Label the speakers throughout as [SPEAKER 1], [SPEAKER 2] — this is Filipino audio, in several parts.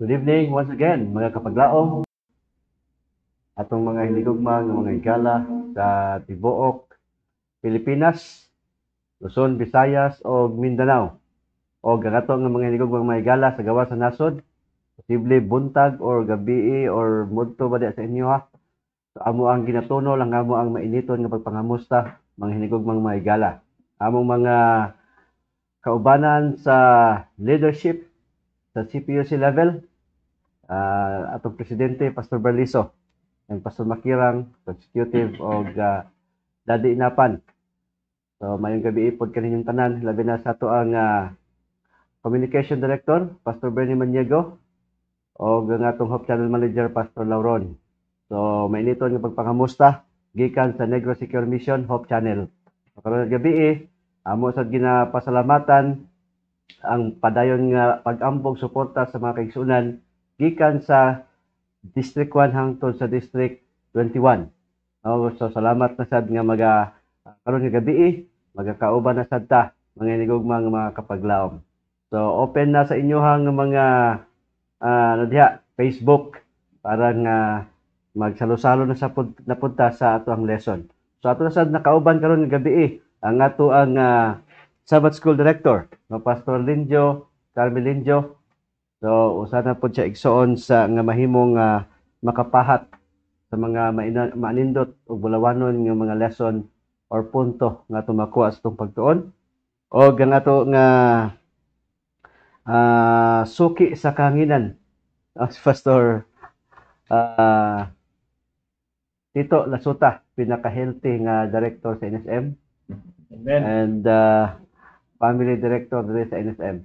[SPEAKER 1] Good evening once again mga kapaglaom atong mga hinigugma ng mga igala sa Tibuok, Pilipinas, Luzon, Visayas o Mindanao. O gagato ng mga hinigugma mga igala sa gawa sa nasod, posible buntag or gabi or mudto ba sa inyo ha. So, amo ang ginatuno lang amo ang mainiton nga pagpangamusta mga hinigugmang mga igala. Among mga kaubanan sa leadership sa CPUC level uh, atong presidente Pastor Berliso and Pastor Makirang executive og uh, ah, Dadi Inapan. So mayong gabi ipod kaninyong tanan labi na sa ato ang uh, Communication Director Pastor Bernie Maniego og ang atong Hope Channel Manager Pastor Lauron. So mainito nga pagpangamusta gikan sa Negro Secure Mission Hope Channel. So, gabi eh, amo sa ginapasalamatan ang padayon nga pag-ambog suporta sa mga kaigsunan gikan sa District 1 hangtod sa District 21. so salamat na sad nga mga karon nga gabi, magakauban na sad ta mga nigugma mga kapaglaom. So open na sa inyohang mga uh, ah, nadiha ano Facebook para nga magsalo-salo na sa napunta sa ato ang lesson. So ato na sad nakauban karon gabi ang ato ang uh, Sabbath School Director, no Pastor Linjo Carmelinjo So usa na pud siya igsoon sa nga mahimong uh, makapahat sa mga maanindot o bulawanon yung mga lesson or punto nga tumakuha sa itong pagtuon. O ang ato nga uh, suki sa kanginan as uh, Pastor uh, Tito Lasuta, pinaka-healthy nga director sa NSM. Amen. And uh, family director dito sa NSM.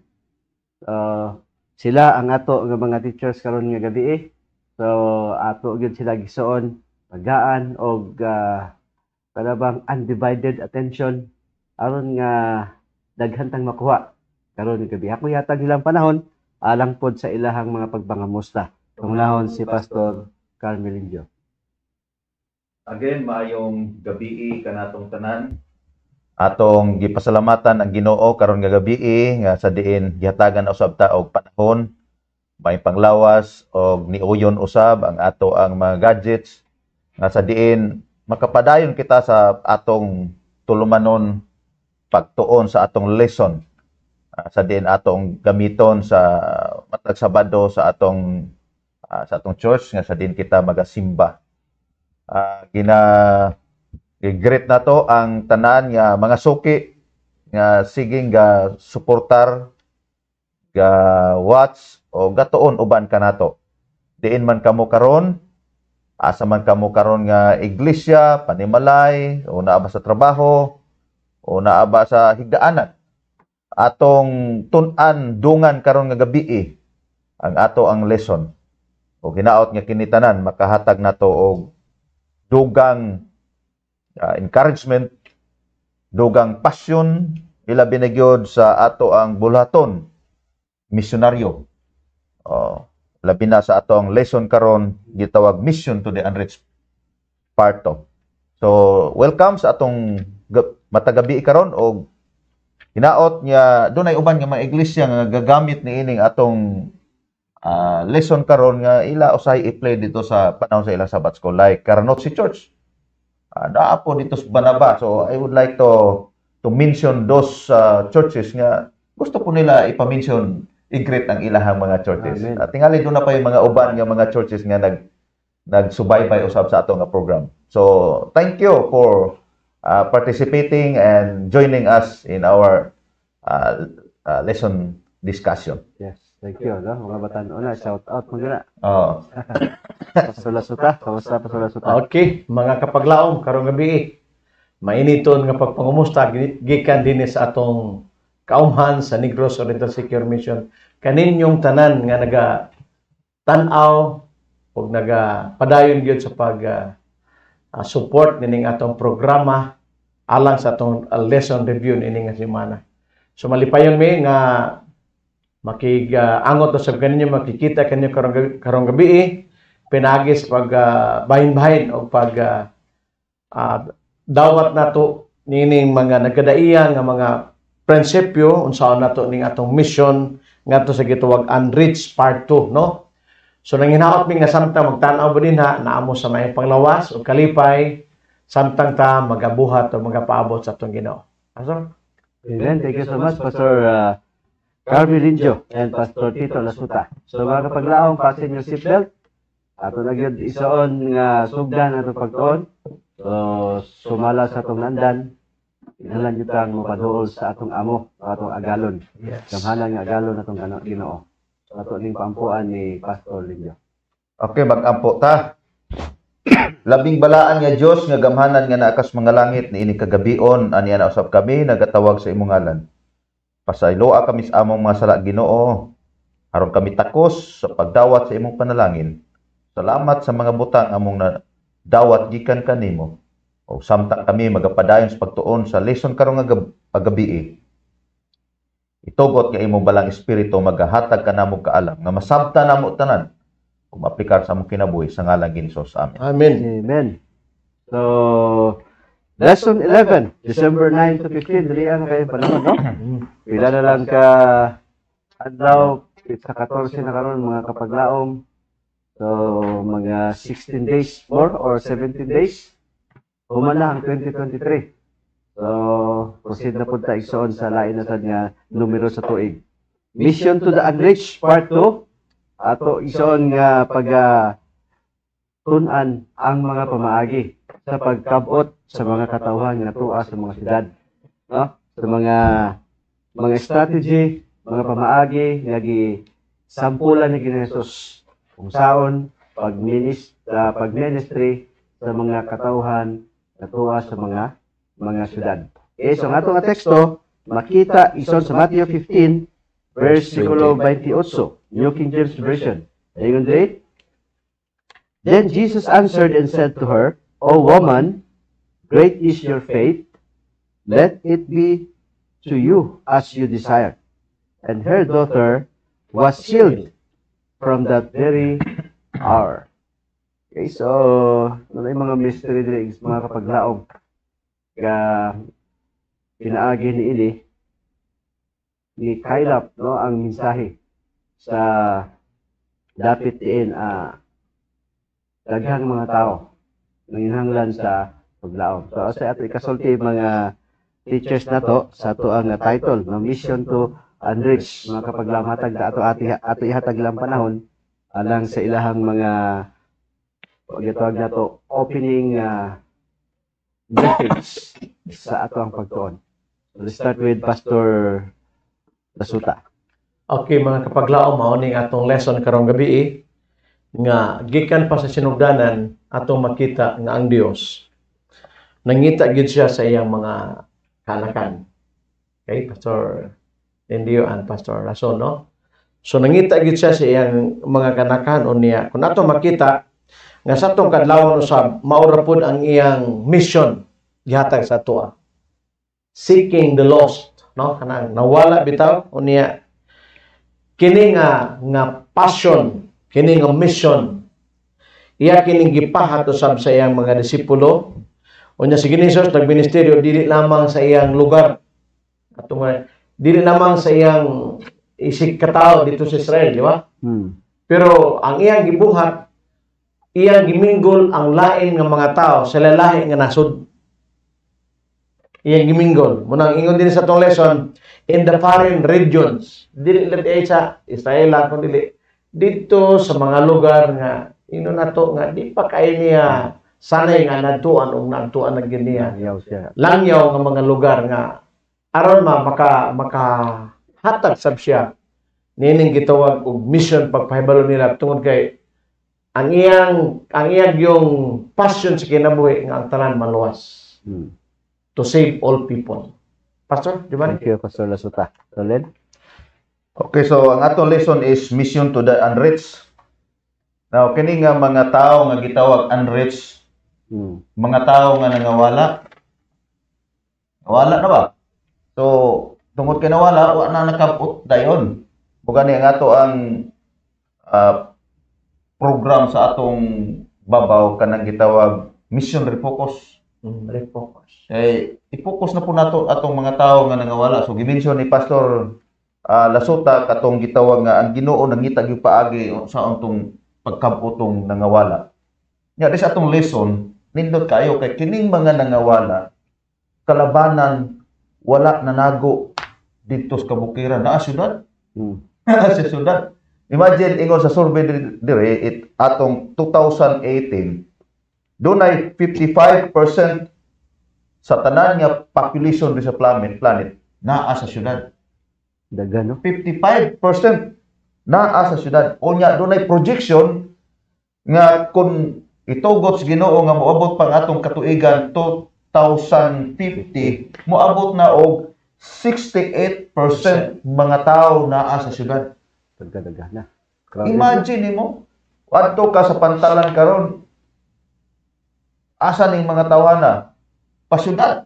[SPEAKER 1] Uh, sila ang ato nga mga teachers karon nga gabi eh. So ato gyud sila gisuon pagaan og uh, ah, kanabang undivided attention aron nga daghan tang makuha karon nga gabi. Ako yatag nilang panahon alang pod sa ilahang mga pagpangamusta. Pangunahon si Pastor
[SPEAKER 2] Carmelinjo. Again, maayong gabi kanatong tanan atong gipasalamatan ang Ginoo karon nga gabi eh, nga sa diin gihatagan usab ta og panahon may panglawas og niuyon usab ang ato ang mga gadgets nga sa diin makapadayon kita sa atong tulumanon pagtuon sa atong lesson ah, sa diin atong gamiton sa matag sa atong uh, sa atong church nga sa diin kita magasimba uh, gina Gigreet na to ang tanan nga mga suki nga siging nga suportar ga watch o gatuon uban ka kanato. Diin man kamo karon, asa man kamo karon nga iglesia, panimalay, o naa ba sa trabaho, o naa ba sa higdaanan. Atong tunan dungan karon nga gabi eh, ang ato ang lesson. O ginaot nga kinitanan makahatag nato og dugang uh, encouragement dugang pasyon ila binagyod sa ato ang bulhaton misyonaryo oh, labi na sa ato ang lesson karon gitawag mission to the unreached part of. so welcome sa atong matagabi karon og hinaot niya dunay uban nga mga iglesia nga gagamit ni ining atong uh, lesson karon nga ila usay i-play dito sa panahon sa ila sabat school like Carnoxi Church uh, ah, apo po dito sa Banaba. So I would like to to mention those uh, churches nga gusto po nila ipamention i-greet ang ilahang mga churches. Amen. Uh, tingali doon na pa yung mga uban nga mga churches nga nag nagsubaybay usab sa atong program. So thank you for uh, participating and joining us in our uh, uh, lesson discussion.
[SPEAKER 3] Yes.
[SPEAKER 1] Thank you, no? Mga batan na, shout out mo gina. Ah. Oo. pasulasuta, kamusta suta? Okay, mga kapaglaom, karong gabi. Mainiton nga
[SPEAKER 4] pagpangumusta, gikan din sa atong kaumhan sa Negros Oriental Secure Mission. Kaninyong tanan nga naga tanaw o naga padayon gyud sa pag uh, support nining atong programa alang sa atong lesson review nining nga semana. So malipayon mi nga makigangot uh, usab kaninyo makikita kanyo karong gabi, karong gabi eh, pinagis pag uh, bahin-bahin o pag uh, uh, dawat nato nining mga nagkadaiya nga mga prinsipyo unsa na to ning atong mission ngadto sa gituwag Unreach Part 2 no So nanginhaot mi nga samtang magtan-aw dinha naamo sa may panglawas o kalipay samtang ta magabuhat o magapaabot sa
[SPEAKER 1] atong Ginoo. Aso? Amen. Thank you so much Pastor uh, Carmen Rinjo, and Pastor Tito Lasuta. So mga kapaglaong, pasin yung seatbelt. Ato nagyod isaon nga sugdan ato pagtuon. So sumala sa atong nandan. Inalan yun kang mapaduol sa atong amo, atong agalon. Yes. Kamhanan nga agalon atong ano,
[SPEAKER 2] ginoo. So ato ning pampuan ni Pastor Rinjo. Okay, mag-ampo ta. Labing balaan nga Dios nga gamhanan nga naakas mga langit ni ini kagabion ani ana usab kami nagatawag sa imong ngalan. Pasayloa kami sa among mga sala Ginoo aron kami takos sa pagdawat sa imong panalangin. Salamat sa mga butang among na dawat gikan kanimo. O samtang kami magapadayon sa pagtuon sa lesson karong agab agabi. Eh. Itugot nga imong balang espiritu magahatag kanamo kaalam nga masabta namo tanan kung aplikar sa among kinabuhi sa ngalan sa Amen.
[SPEAKER 1] Amen. Amen. So
[SPEAKER 2] Lesson 11, December
[SPEAKER 1] 9 to 15, dali ang pa naman, no? Pila na lang ka adlaw sa 14 na karon mga kapaglaom. So, mga 16 days more or 17 days. Human na ang 2023. So, proceed na po tayo soon sa lain na nga numero sa tuig. Mission to the Unreached Part 2. Ato isoon nga pag uh, tunan ang mga pamaagi sa pagkabot sa mga katawhan na natuwa sa mga siyudad. No? Sa mga mga strategy, mga pamaagi, nagi sampulan ni Ginesos kung saon pagministra, ah, pagministry sa mga katawhan natuwa sa mga mga siyudad. Okay, so ang atong teksto, makita ison sa Matthew 15, versikulo 28, New King James Version. Ayun
[SPEAKER 3] Then Jesus
[SPEAKER 1] answered and said to her, o woman,
[SPEAKER 3] great is your faith.
[SPEAKER 2] Let
[SPEAKER 1] it be to you as you desire. And her daughter was healed from that very hour. Okay, so, ano yung mga mystery drinks, mga kapaglaong ga pinaagi ni ini ni Kailap no ang mensahe sa dapat din uh, ah, daghang mga tao nanginhanglan sa paglaom. So asa ato ikasulti mga teachers na to sa ato ang title no? mission to Unreach, mga kapaglamatag na ato ati ato ihatag lang panahon alang sa ilahang mga pagitawag na to opening uh, sa ato ang pagtuon. Let's start with Pastor Lasuta. Okay
[SPEAKER 4] mga kapaglaom mao atong lesson karong gabi eh nga gikan pa sa sinugdanan ato makita nga ang Dios nangita gid siya sa iyang mga kanakan okay pastor Indio and pastor raso no so nangita gid siya sa iyang mga kanakan o niya kun ato makita nga sa tong kadlawon usab maura pud ang iyang mission gihatag sa tua ah. seeking the lost no kanang nawala bitaw o niya kini nga nga passion nga mission iya kining gipahat sa iyang mga disipulo unya si Ginisos nagministeryo dili lamang sa iyang lugar ato nga dili lamang sa iyang isik katao dito sa Israel di ba hmm. pero ang iyang gibuhat iyang giminggol ang lain nga mga tao sa lalaki nga nasud iyang giminggol. Munang ingon din sa tong lesson, in the foreign regions, dili lang di sa Israel, kundi dito sa mga lugar nga ino nato nga di pa kay niya sanay nga natuan og natuan na giniya langyaw nga mga lugar nga aron ma maka maka hatag sab siya nining gitawag og mission pagpahibalo nila tungod kay ang iyang ang iyang yung passion sa kinabuhi nga ang tanan maluwas hmm. to save all
[SPEAKER 2] people pastor di ba ni Pastor Lasuta solid Okay, so ang atong lesson is mission to the unreached. Now, kini nga mga tao nga gitawag unreached, hmm. mga tao nga nangawala, wala na ba? So, tungod kay nawala, wa na nakabot dayon. Bugani ang ato ang uh, program sa atong babaw kanang gitawag mission refocus.
[SPEAKER 3] Mm, refocus.
[SPEAKER 2] Kay eh, ipokus na po nato atong mga tao nga nangawala. So, gimension ni Pastor uh, ah, lasota katong gitawag nga ang Ginoo nangita gyud paagi sa untong pagkabutong nangawala. Nya yeah, atong lesson nindot kayo kay kining mga nangawala kalabanan wala nanago dito sa kabukiran na syudad. Hmm. sa Imagine ingon sa survey dire it atong 2018 dunay 55% sa tanan nga population sa planet planet naa sa syudad no? 55% na ah, sa syudad. O nga, doon ay projection nga kung itugot sa ginoo nga moabot pang atong katuigan 2050, moabot na og 68% mga tao naa ah, sa syudad.
[SPEAKER 1] Pagkadagana. Imagine
[SPEAKER 2] mo, adto ka sa pantalan karon. Asa ning mga tawhana? Pasyudad.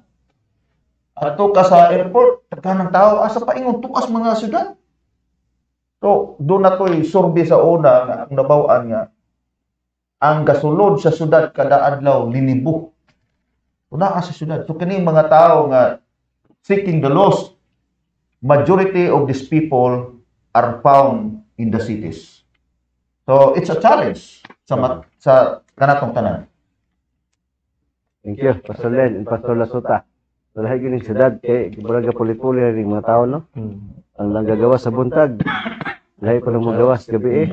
[SPEAKER 2] Adto ka sa airport kanang tao asa pa ingon tuas mga syudad. So, do na to'y survey sa una nga ang nabawaan nga ang gasulod sa syudad kada adlaw lilibo. Una ka sa syudad. So kini mga tao nga seeking the lost majority of these people are found in the cities. So it's a challenge sa mat, sa kanatong
[SPEAKER 3] tanan.
[SPEAKER 1] Thank you, Pastor Len and Pastor Lasuta. Wala gyud ning syudad kay gibulag puli-puli ning mga tawo no. Hmm. Ang nanggagawas sa buntag. Lahi pa nang magawas gabi eh.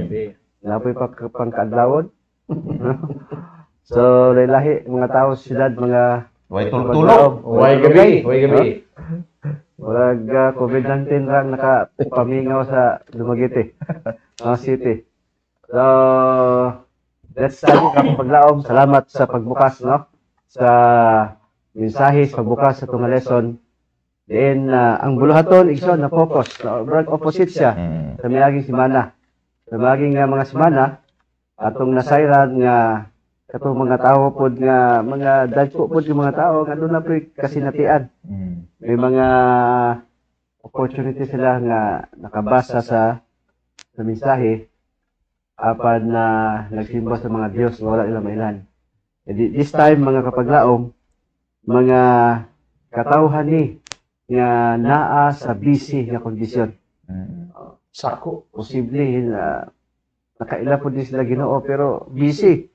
[SPEAKER 1] Lapoy pa pang pangkaadlawod. so lahi mga tao sa syudad mga way tulog, way gabi, way gabi. Wala uh, COVID-19 lang nakapamingaw sa Dumaguete, mga city. So, that's study kapag paglaom. Salamat sa pagbukas, no? Sa mensahe sa bukas sa itong lesson. Then, uh, ang buluhaton, igsoon na focus, na brag opposite siya mm. sa mayaging simana. Sa mayaging uh, mga simana, atong nasayran nga kato mga tao pod nga mga dagko pod yung mga tao nga doon na pre kasi natian. Mm. May mga opportunity sila nga nakabasa sa sa mensahe apan na uh, nagsimba sa mga Dios wala nila mailan. this time mga kapaglaom mga katauhan ni nga naa sa busy nga kondisyon.
[SPEAKER 3] Mm.
[SPEAKER 2] Sako.
[SPEAKER 1] Posible na nakaila po din sila ginoo pero busy.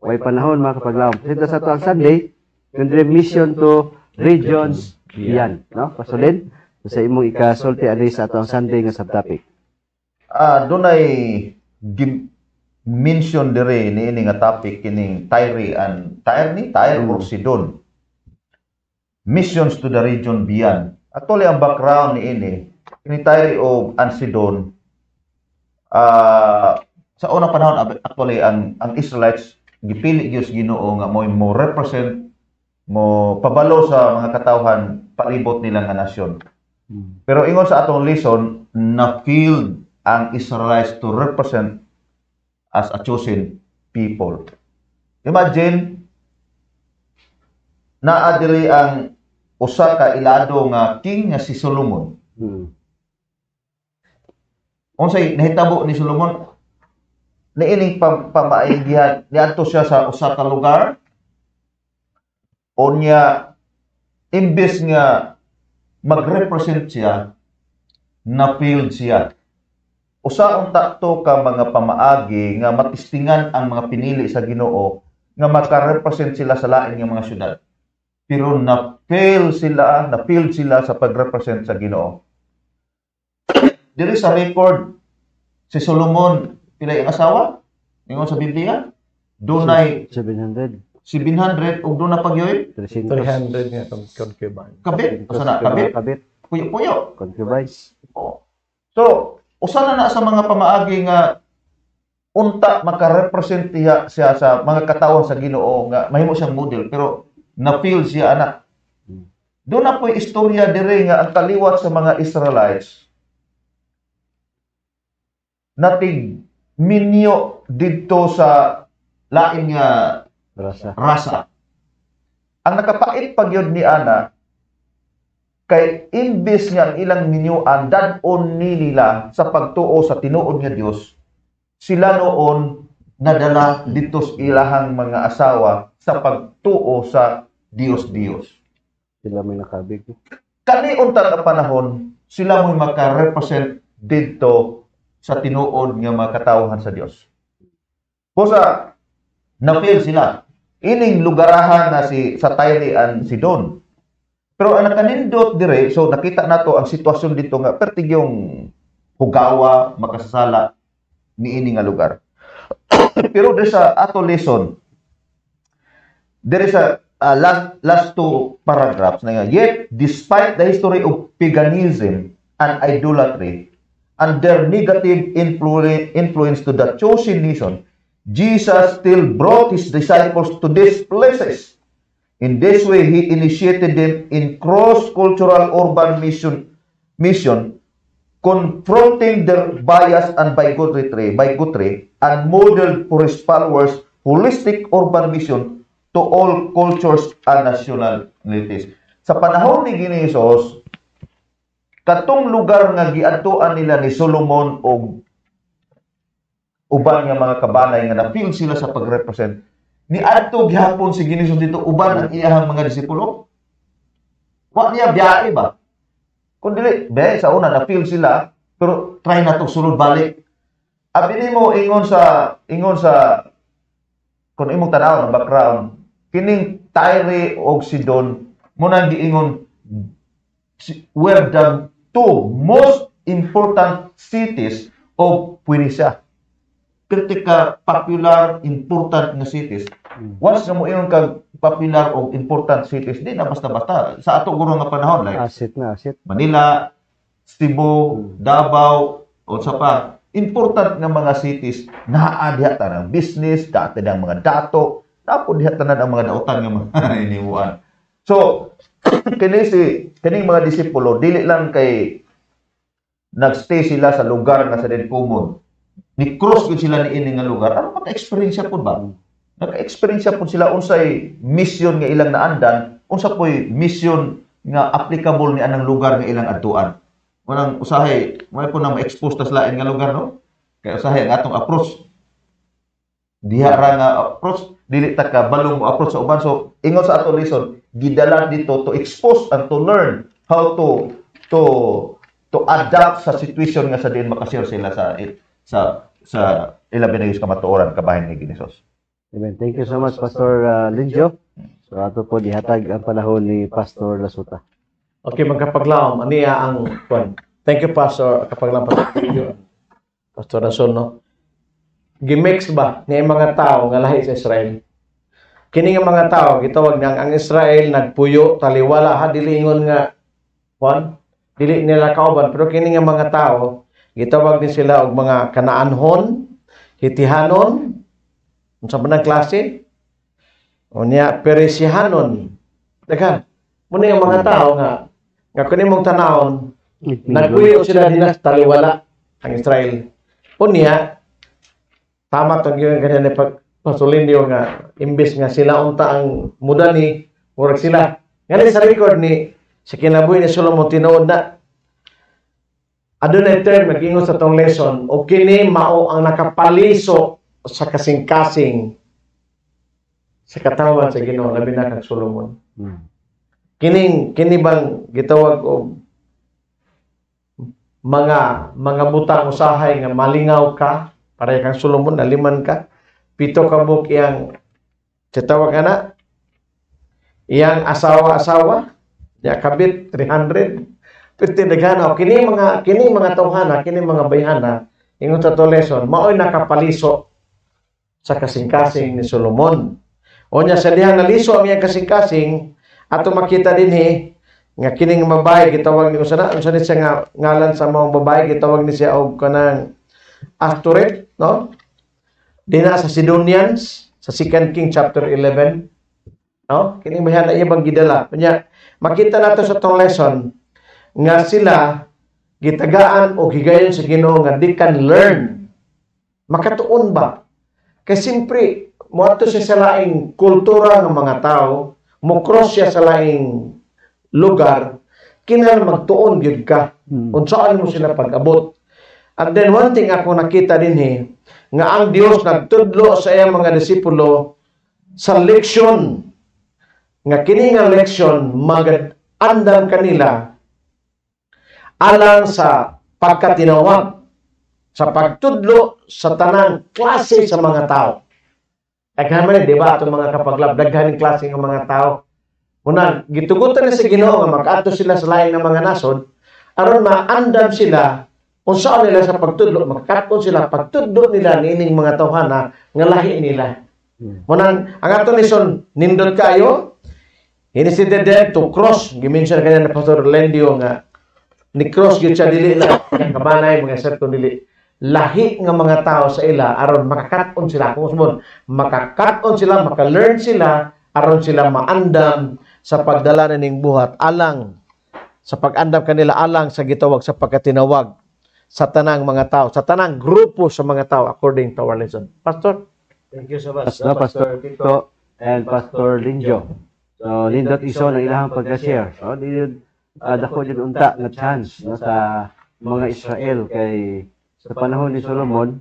[SPEAKER 1] Way panahon mga kapaglawom. Dito sa tuwang Sunday, yung mission to regions beyond. No? Pasulin, sa imong ikasulti anay sa tuwang Sunday nga subtopic.
[SPEAKER 2] Ah, doon ay mention dire ni ini nga topic kining Tyre and Tyre ni Tyre mm. Sidon missions to the region beyond. Actually, ang background ni ini, Secretary of Ansidon, uh, sa unang panahon, actually, ang, ang Israelites, gipili Diyos ginoo nga mo, mo represent, mo pabalo sa mga katawhan, palibot nila nga nasyon. Hmm. Pero ingon sa atong lesson, na-field ang Israelites to represent as a chosen people. Imagine, naa diri ang usa ka ilado nga king nga si Solomon. Hmm. Unsay nahitabo ni Solomon niining pamaigihan niadto siya sa usa ka lugar onya imbes nga magrepresent siya na field siya usa unta to ka mga pamaagi nga matistingan ang mga pinili sa Ginoo nga makarepresent sila sa lain nga mga syudad pero na sila, na sila sa pagrepresent sa Ginoo. Diri sa record, si Solomon, pila ang asawa? Ingon sa Biblia? Dunay 700. 700 og duna pagyoy? 300 nga concubine. Kabit, asa na kabit? Kabit. Puyo-puyo. Concubines. Oh. So, usa na na sa mga pamaagi nga unta makarepresent siya sa mga katawhan sa Ginoo nga mahimo siyang model pero na feel siya anak. Doon na po'y istorya dire nga ang kaliwat sa mga Israelites natig minyo didto sa lain nga rasa. rasa. Ang nakapait pagyod ni Ana kay imbis nga ang ilang minyoan dadon ni nila sa pagtuo sa tinuod nga Dios sila noon nadala dito sa ilahang mga asawa sa pagtuo sa Dios Dios. Sila may nakabig. Kani unta nga panahon sila mo makarepresent dito sa tinuod nga mga katawhan sa Dios. Busa napil sila ining lugarahan na si sa Tyre and Sidon. Pero ang nakanindot dire so nakita nato ang sitwasyon dito nga pertigyong hugawa makasasala ni ini nga lugar. Pero there's a ato lesson. There is a uh, last, last two paragraphs na Yet, despite the history of paganism and idolatry and their negative influence, influence to the chosen nation, Jesus still brought his disciples to these places. In this way, he initiated them in cross-cultural urban mission, mission confronting their bias and bigotry, bigotry and modeled for his followers holistic urban mission to all cultures and nationalities. Sa panahon ni Ginisos, katong lugar nga giadtuan nila ni Solomon o uban niya mga kabanay nga napil sila sa pagrepresent ni adto gihapon si Ginisos dito uban ang iyahang mga disipulo wa niya biyae ba kundi dili, be, sa una, na-feel sila, pero try na to sulod balik. Abi mo ingon sa ingon sa kon imong tanaw ang background kining Tyre og Sidon mo nang giingon were the two most important cities of Purisha. Critical, popular, important nga cities. Mm. Once mo ingon kag popular o important cities din na basta-basta. Sa ato guro nga panahon like asset na asset. Manila, Cebu, Davao, o sa pa important nga mga cities naa diha ang business, dati ng mga dato, tapos diha tanan ang mga dautan nga mga iniwan. So, kini si kini mga disipulo dili lang kay nagstay sila sa lugar nga sa din common. Ni cross gud sila ni ining nga lugar. Ano pa experience pud ba? Naka-experience po sila unsay mission nga ilang naandan, unsa po'y mission nga applicable ni anang lugar nga ilang adtuan. Unang usahay, mo po na ma-expose ta sa nga lugar no. Kay usahay ang atong approach diha ra nga approach dili ta ka balong approach sa uban so ingon sa ato lesson gidala dito to expose and to learn how to to to adapt sa situation nga sa din makasir sila sa sa sa ilabi na ka matuoran kabahin ni Ginisos.
[SPEAKER 1] Amen. Thank you so much, Pastor uh, Linjo. So, ato po dihatag ang panahon ni Pastor Lasuta.
[SPEAKER 4] Okay, magkapaglaom. Aniya ang kwan. Thank you, Pastor. Kapaglaom, Pastor Linjo. Pastor Lasuta, no? Gimix ba ni mga tao nga lahi sa Israel? Kini nga mga tao, gitawag niya ang Israel nagpuyo, taliwala, ha, dilingon nga, kwan, dili nila kauban. Pero kini nga mga tao, gitawag ni sila og mga kanaanhon, hitihanon, Unsa man ang klase? O niya peresihanon. Teka, muna yung mga tao nga nga kuno mong tanawon nagkuyo sila dinas taliwala ang Israel. Unya tama tong gyud kanya ni pag pasulin niyo nga imbes nga sila unta ang muda ni murag sila. Ngani sa record ni sa kinabuhi ni Solomon tinuod na adunay term nagingon sa tong lesson o kini mao ang nakapaliso sa kasing-kasing sa katawan sa Ginoo labi na kang Solomon. Hmm. Kining kini bang gitawag og oh, mga mga butang usahay nga malingaw ka para kang Solomon naliman ka pito ka mo iyang tawag ana yang asawa-asawa ya kabit 300 pwede daghana kini mga kini mga tawhana kini mga bayhana ingon sa to lesson mao nakapaliso sa kasing-kasing ni Solomon. O niya sa dihang naliso ang iyang kasing-kasing, ato makita din he, nga kining babae gitawag ni usana unsa ni siya nga ngalan sa maong babae gitawag ni siya og kanang Astoret no dina sa Sidonians sa Second King chapter 11 no kini mayan na iyang gidala unya makita nato sa tong lesson nga sila gitagaan o higayon sa Ginoo nga di kan learn makatuon ba kasi siyempre, muato siya sa laing kultura ng mga tao, mukros siya sa laing lugar, kinahanglan magtuon gyud ka hmm. unsaan mo sila pag-abot. And then one thing ako nakita din he, eh, nga ang Dios nagtudlo sa iyang mga disipulo sa leksyon nga kining nga leksyon mag-andam kanila alang sa pagkatinawag sa pagtudlo sa tanang klase sa mga tao. Daghan man di ba atong mga kapaglab daghan klase ng mga tao. Muna gitugutan na sa Ginoo nga makaadto sila sa lain ng mga nasod aron maandam sila unsa nila sa pagtudlo makatpon sila pagtudlo nila nining mga tawhana nga lahi nila. Muna ang ato nison nindot kayo ini si Dede to cross gimension kanya ni Pastor Lendio nga ni cross gyud siya dili lang kabanay mga set dili lahi nga mga tao sa ila aron makakaton sila kung sumon makakaton sila makalearn sila aron sila maandam sa pagdala na ning buhat alang sa pagandam kanila alang sa gitawag sa pagkatinawag sa tanang mga tao sa tanang grupo sa mga tao according to our lesson pastor
[SPEAKER 1] thank you so much uh, pastor, pastor Tito and pastor Linjo so nindot iso ng ilang uh, pagka-share so dili uh, dako unta na uh, chance no sa mga Israel kay sa panahon ni Solomon,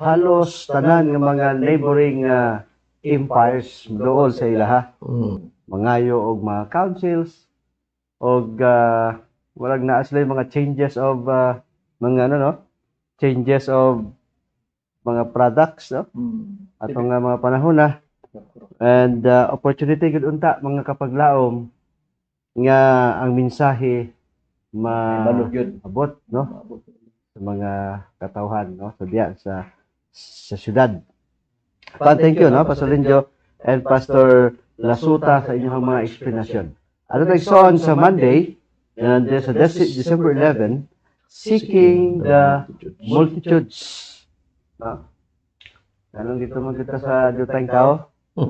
[SPEAKER 1] halos tanan ng mga neighboring uh, empires dool sa ilaha. Mm. Mangayo og mga councils og uh, ah, wala na sila mga changes of uh, mga ano no, changes of mga products no? Mm. atong uh, mga panahon na and uh, opportunity gud unta mga kapaglaom nga ang mensahe ma abot no sa mga katauhan no so diyan sa sa siyudad Pa, thank you no Pastor Linjo and Pastor Lasuta sa inyong mga explanation. ano so on sa Monday,
[SPEAKER 3] and sa December 11,
[SPEAKER 1] seeking the multitudes. No? Ah. Anong dito man kita sa Dutang Tao?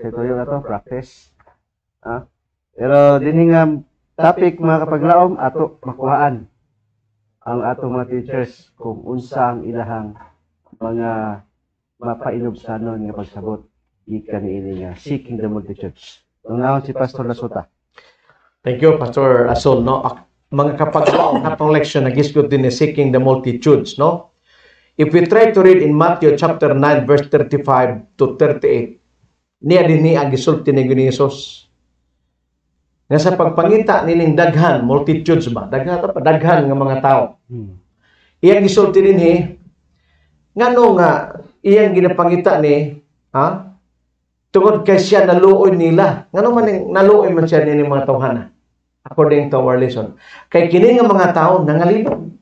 [SPEAKER 1] Ito yung ato, practice. Ah? Pero din nga topic mga kapaglaom, ato makuhaan ang atong mga teachers kung unsa ang ilahang mga mapainobsanon nga pagsagot gikan ini nga seeking the multitudes. Nungaon si Pastor Lasota.
[SPEAKER 4] Thank you Pastor Asol no mga kapaglaw na pang leksyon nagisgot din ni seeking the multitudes no. If we try to read in Matthew chapter 9 verse 35 to 38 niya din ni ang gisulti ni Ginoo Jesus nga sa pagpangita nining daghan multitudes ba daghan pa daghan nga mga tao hmm. iyang gisulti dinhi ngano nga iyang ginapangita ni ha tungod kay siya naluoy nila ngano man naluoy man siya ni mga tawhana according to our lesson kay kining nga mga tao nangalino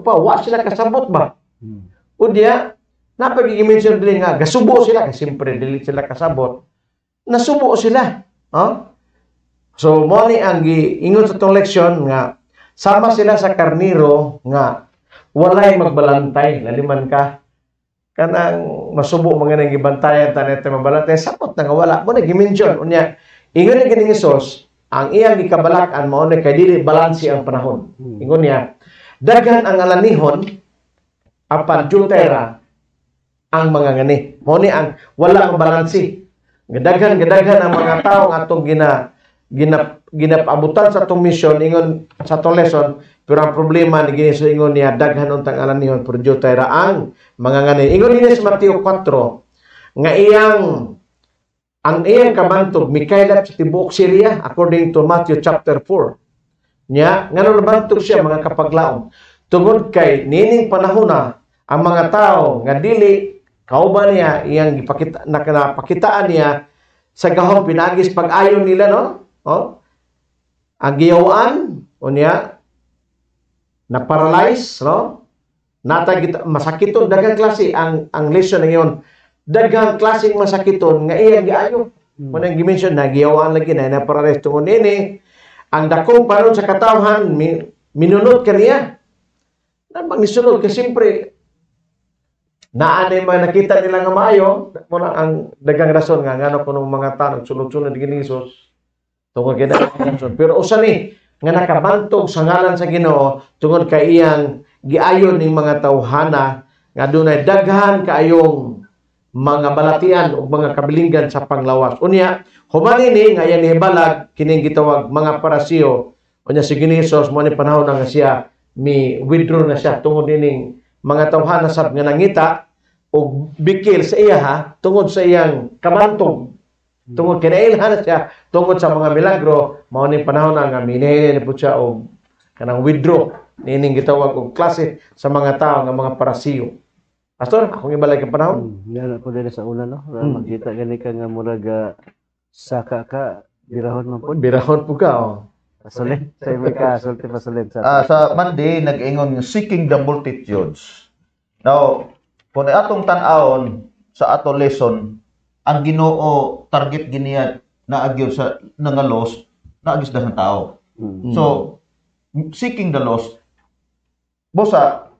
[SPEAKER 4] pa, wa sila kasabot ba? O hmm. diya, napag-i-mention din nga, gasubo sila, kasi siyempre, dili sila kasabot. Nasubo sila. Oh? So, mo ni ang giingon sa tong leksyon nga sama sila sa karniro nga walay magbalantay laliman ka kanang masubo mga nang gibantayan tanet mabalantay sapot na nga wala mo na gimension unya ingon ni kining Hesus ang iyang gikabalak-an mao na kay dili balanse ang panahon hmm. ingon niya daghan ang alanihon apan jutera ang mga ngani mo ni ang wala ang balanse Gadaghan gadaghan ang mga tao nga atong gina ginap ginapabutan sa atong mission ingon sa atong lesson pero ang problema ni Ginoo ingon niya daghan untang alam nihon prodyo tay raang mga ngani ingon ni sa Mateo 4 nga iyang ang iyang kabantog mikailat sa tibuok Syria according to Matthew chapter 4 nya nga bantog siya mga kapaglaom tungod kay nining panahon na ang mga tao nga dili kauban niya iyang ipakita nakapakitaan niya sa gahom pinagis pag-ayon nila no oh ang giyawaan unya na paralyze no natag masakiton daghang klase ang ang lesson ngayon daghang klaseng masakiton nga iyang giayo hmm. mo nang gimension na giyawaan lagi na na paralyze tungod nini ang dakong paron sa katawhan minunod kaniya nang magnisunod kasi siyempre Naanay man nakita nila nga maayo mo na ang dagang rason nga ngano kuno mga tanong sunod-sunod gini Hesus tungod kay rason pero usa ni nga nakabantog sa ngalan sa Ginoo tungod kay iyang giayon ning mga tawhana nga dunay daghan kaayong mga balatian o mga kabilingan sa panglawas unya human ini nga yan hibalag kining gitawag mga parasiyo unya si Ginoo Hesus mo ni panahon nga siya mi withdraw na siya tungod ining mga tawhana sab nga nangita o bikil sa iya ha, tungod sa iyang kamantong. Tungod kinailan siya, tungod sa mga milagro, mao ning panahon nga minene ni siya o kanang withdraw nining gitawag og klase sa mga tao nga mga parasiyo. Pastor, akong ibalay kang panahon. Hmm, yan
[SPEAKER 1] po dili sa una no. Hmm. Makita gani ka nga murag ah, saka ka birahon man pod. Birahon po ka oh.
[SPEAKER 2] Pasulin. Sa imo ka,
[SPEAKER 1] sulti
[SPEAKER 4] pasulin sa.
[SPEAKER 2] Ah, sa Monday nag-ingon seeking the multitudes. Now, kung atong tan-awon sa ato lesson, ang Ginoo target giniya na agyo sa nga loss, na agis sa tao. Mm-hmm. So seeking the loss bosa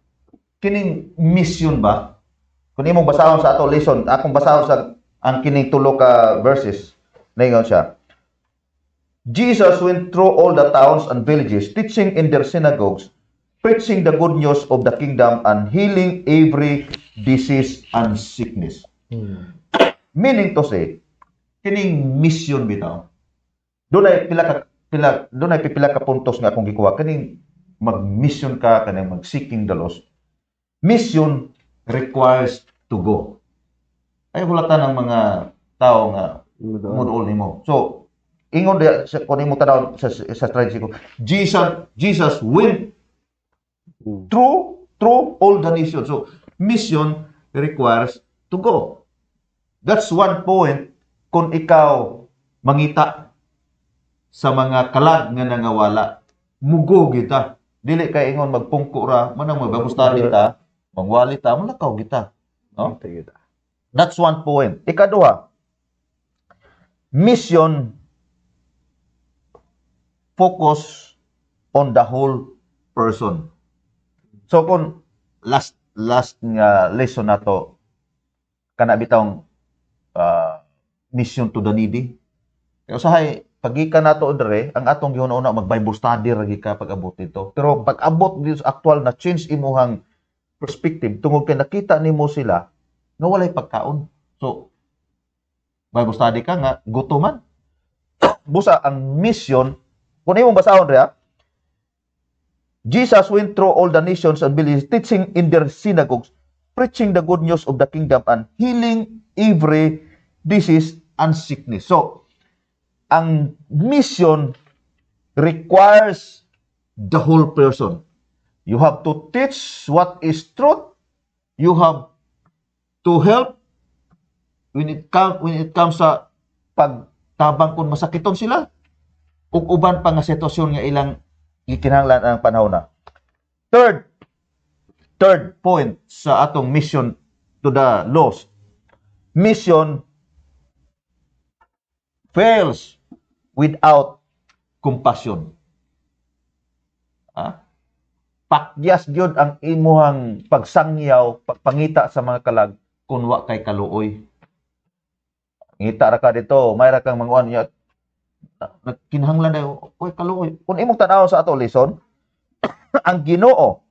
[SPEAKER 2] kining mission ba? Kung imong basahon sa ato lesson, akong basahon sa ang kining tulo ka verses. Naingon siya. Jesus went through all the towns and villages, teaching in their synagogues, preaching the good news of the kingdom and healing every disease and sickness. Hmm. Meaning to say, kining mission bitaw. Dunay pila ka pila dunay pipila ka puntos nga akong gikuha kining mag-mission ka kanang mag-seeking the lost. Mission requires to go. Ay hulatan ng mga tao nga mood all nimo. So ingon da sa kun imo tanaw sa sa strategy ko. Jesus Jesus went hmm. through through all the nations. So mission requires to go. That's one point kung ikaw mangita sa mga kalag nga nangawala. Mugo kita. Dili kay ingon magpungko ra, manang mabagusta kita, mangwali ta, malakaw kita. No? That's one point. Ikaduha, mission focus on the whole person. So kung last last nga lesson nato kana bitawng uh, ah, mission to the needy. Kaya usahay pagika nato dere ang atong gihuna-una mag Bible study ra ka pag-abot dito. Pero pag-abot dito actual na change imuhang perspective tungod kay nakita nimo sila nga walay pagkaon. So Bible study ka nga gutuman. Busa ang mission kun imong basahon ra Jesus went through all the nations and villages, teaching in their synagogues, preaching the good news of the kingdom and healing every disease and sickness. So, ang mission requires the whole person. You have to teach what is truth. You have to help when it come when it comes sa pagtabang kung masakiton sila ug uban pa nga sitwasyon nga ilang Ikinahanglan ang panahon na. Third, third point sa atong mission to the lost. Mission fails without compassion. Ha? Pakyas gyud ang imuhang pagsangyaw, pagpangita sa mga kalag kunwa kay kaluoy. Ngita ra ka dito, may ra kang manguan niya kinahanglan na oy kaluoy kun imong tan sa ato lesson ang Ginoo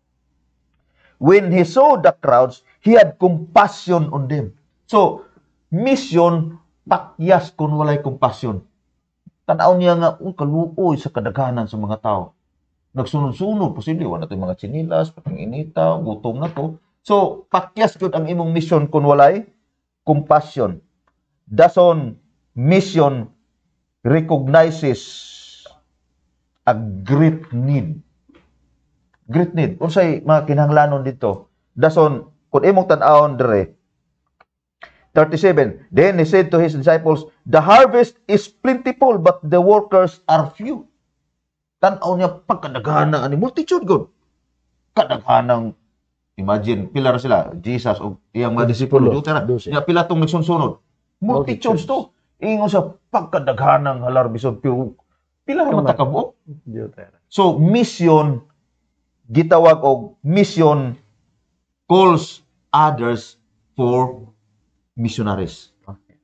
[SPEAKER 2] when he saw the crowds he had compassion on them so mission pakyas kun walay compassion tan-aw niya nga oh, kaluoy sa kadaghanan sa mga tao nagsunod-sunod posible wala tayong mga chinilas patang inita gutom na to so pakyas gud ang imong mission kun walay compassion dason mission recognizes a great need. Great need. Unsay mga kinahanglanon dito? Dason kun imong tan-awon dire 37 Then he said to his disciples, "The harvest is plentiful but the workers are few." Tan-aw niya pagkadaghanan ani multitude gud. Kadaghanang imagine pila ra sila Jesus og iyang mga disipulo na. Niya pila tong nagsunod. Multitudes to. Ingon sa pagkadaghanang ng bisod pero pila ra man So mission gitawag og mission calls others for missionaries. Okay.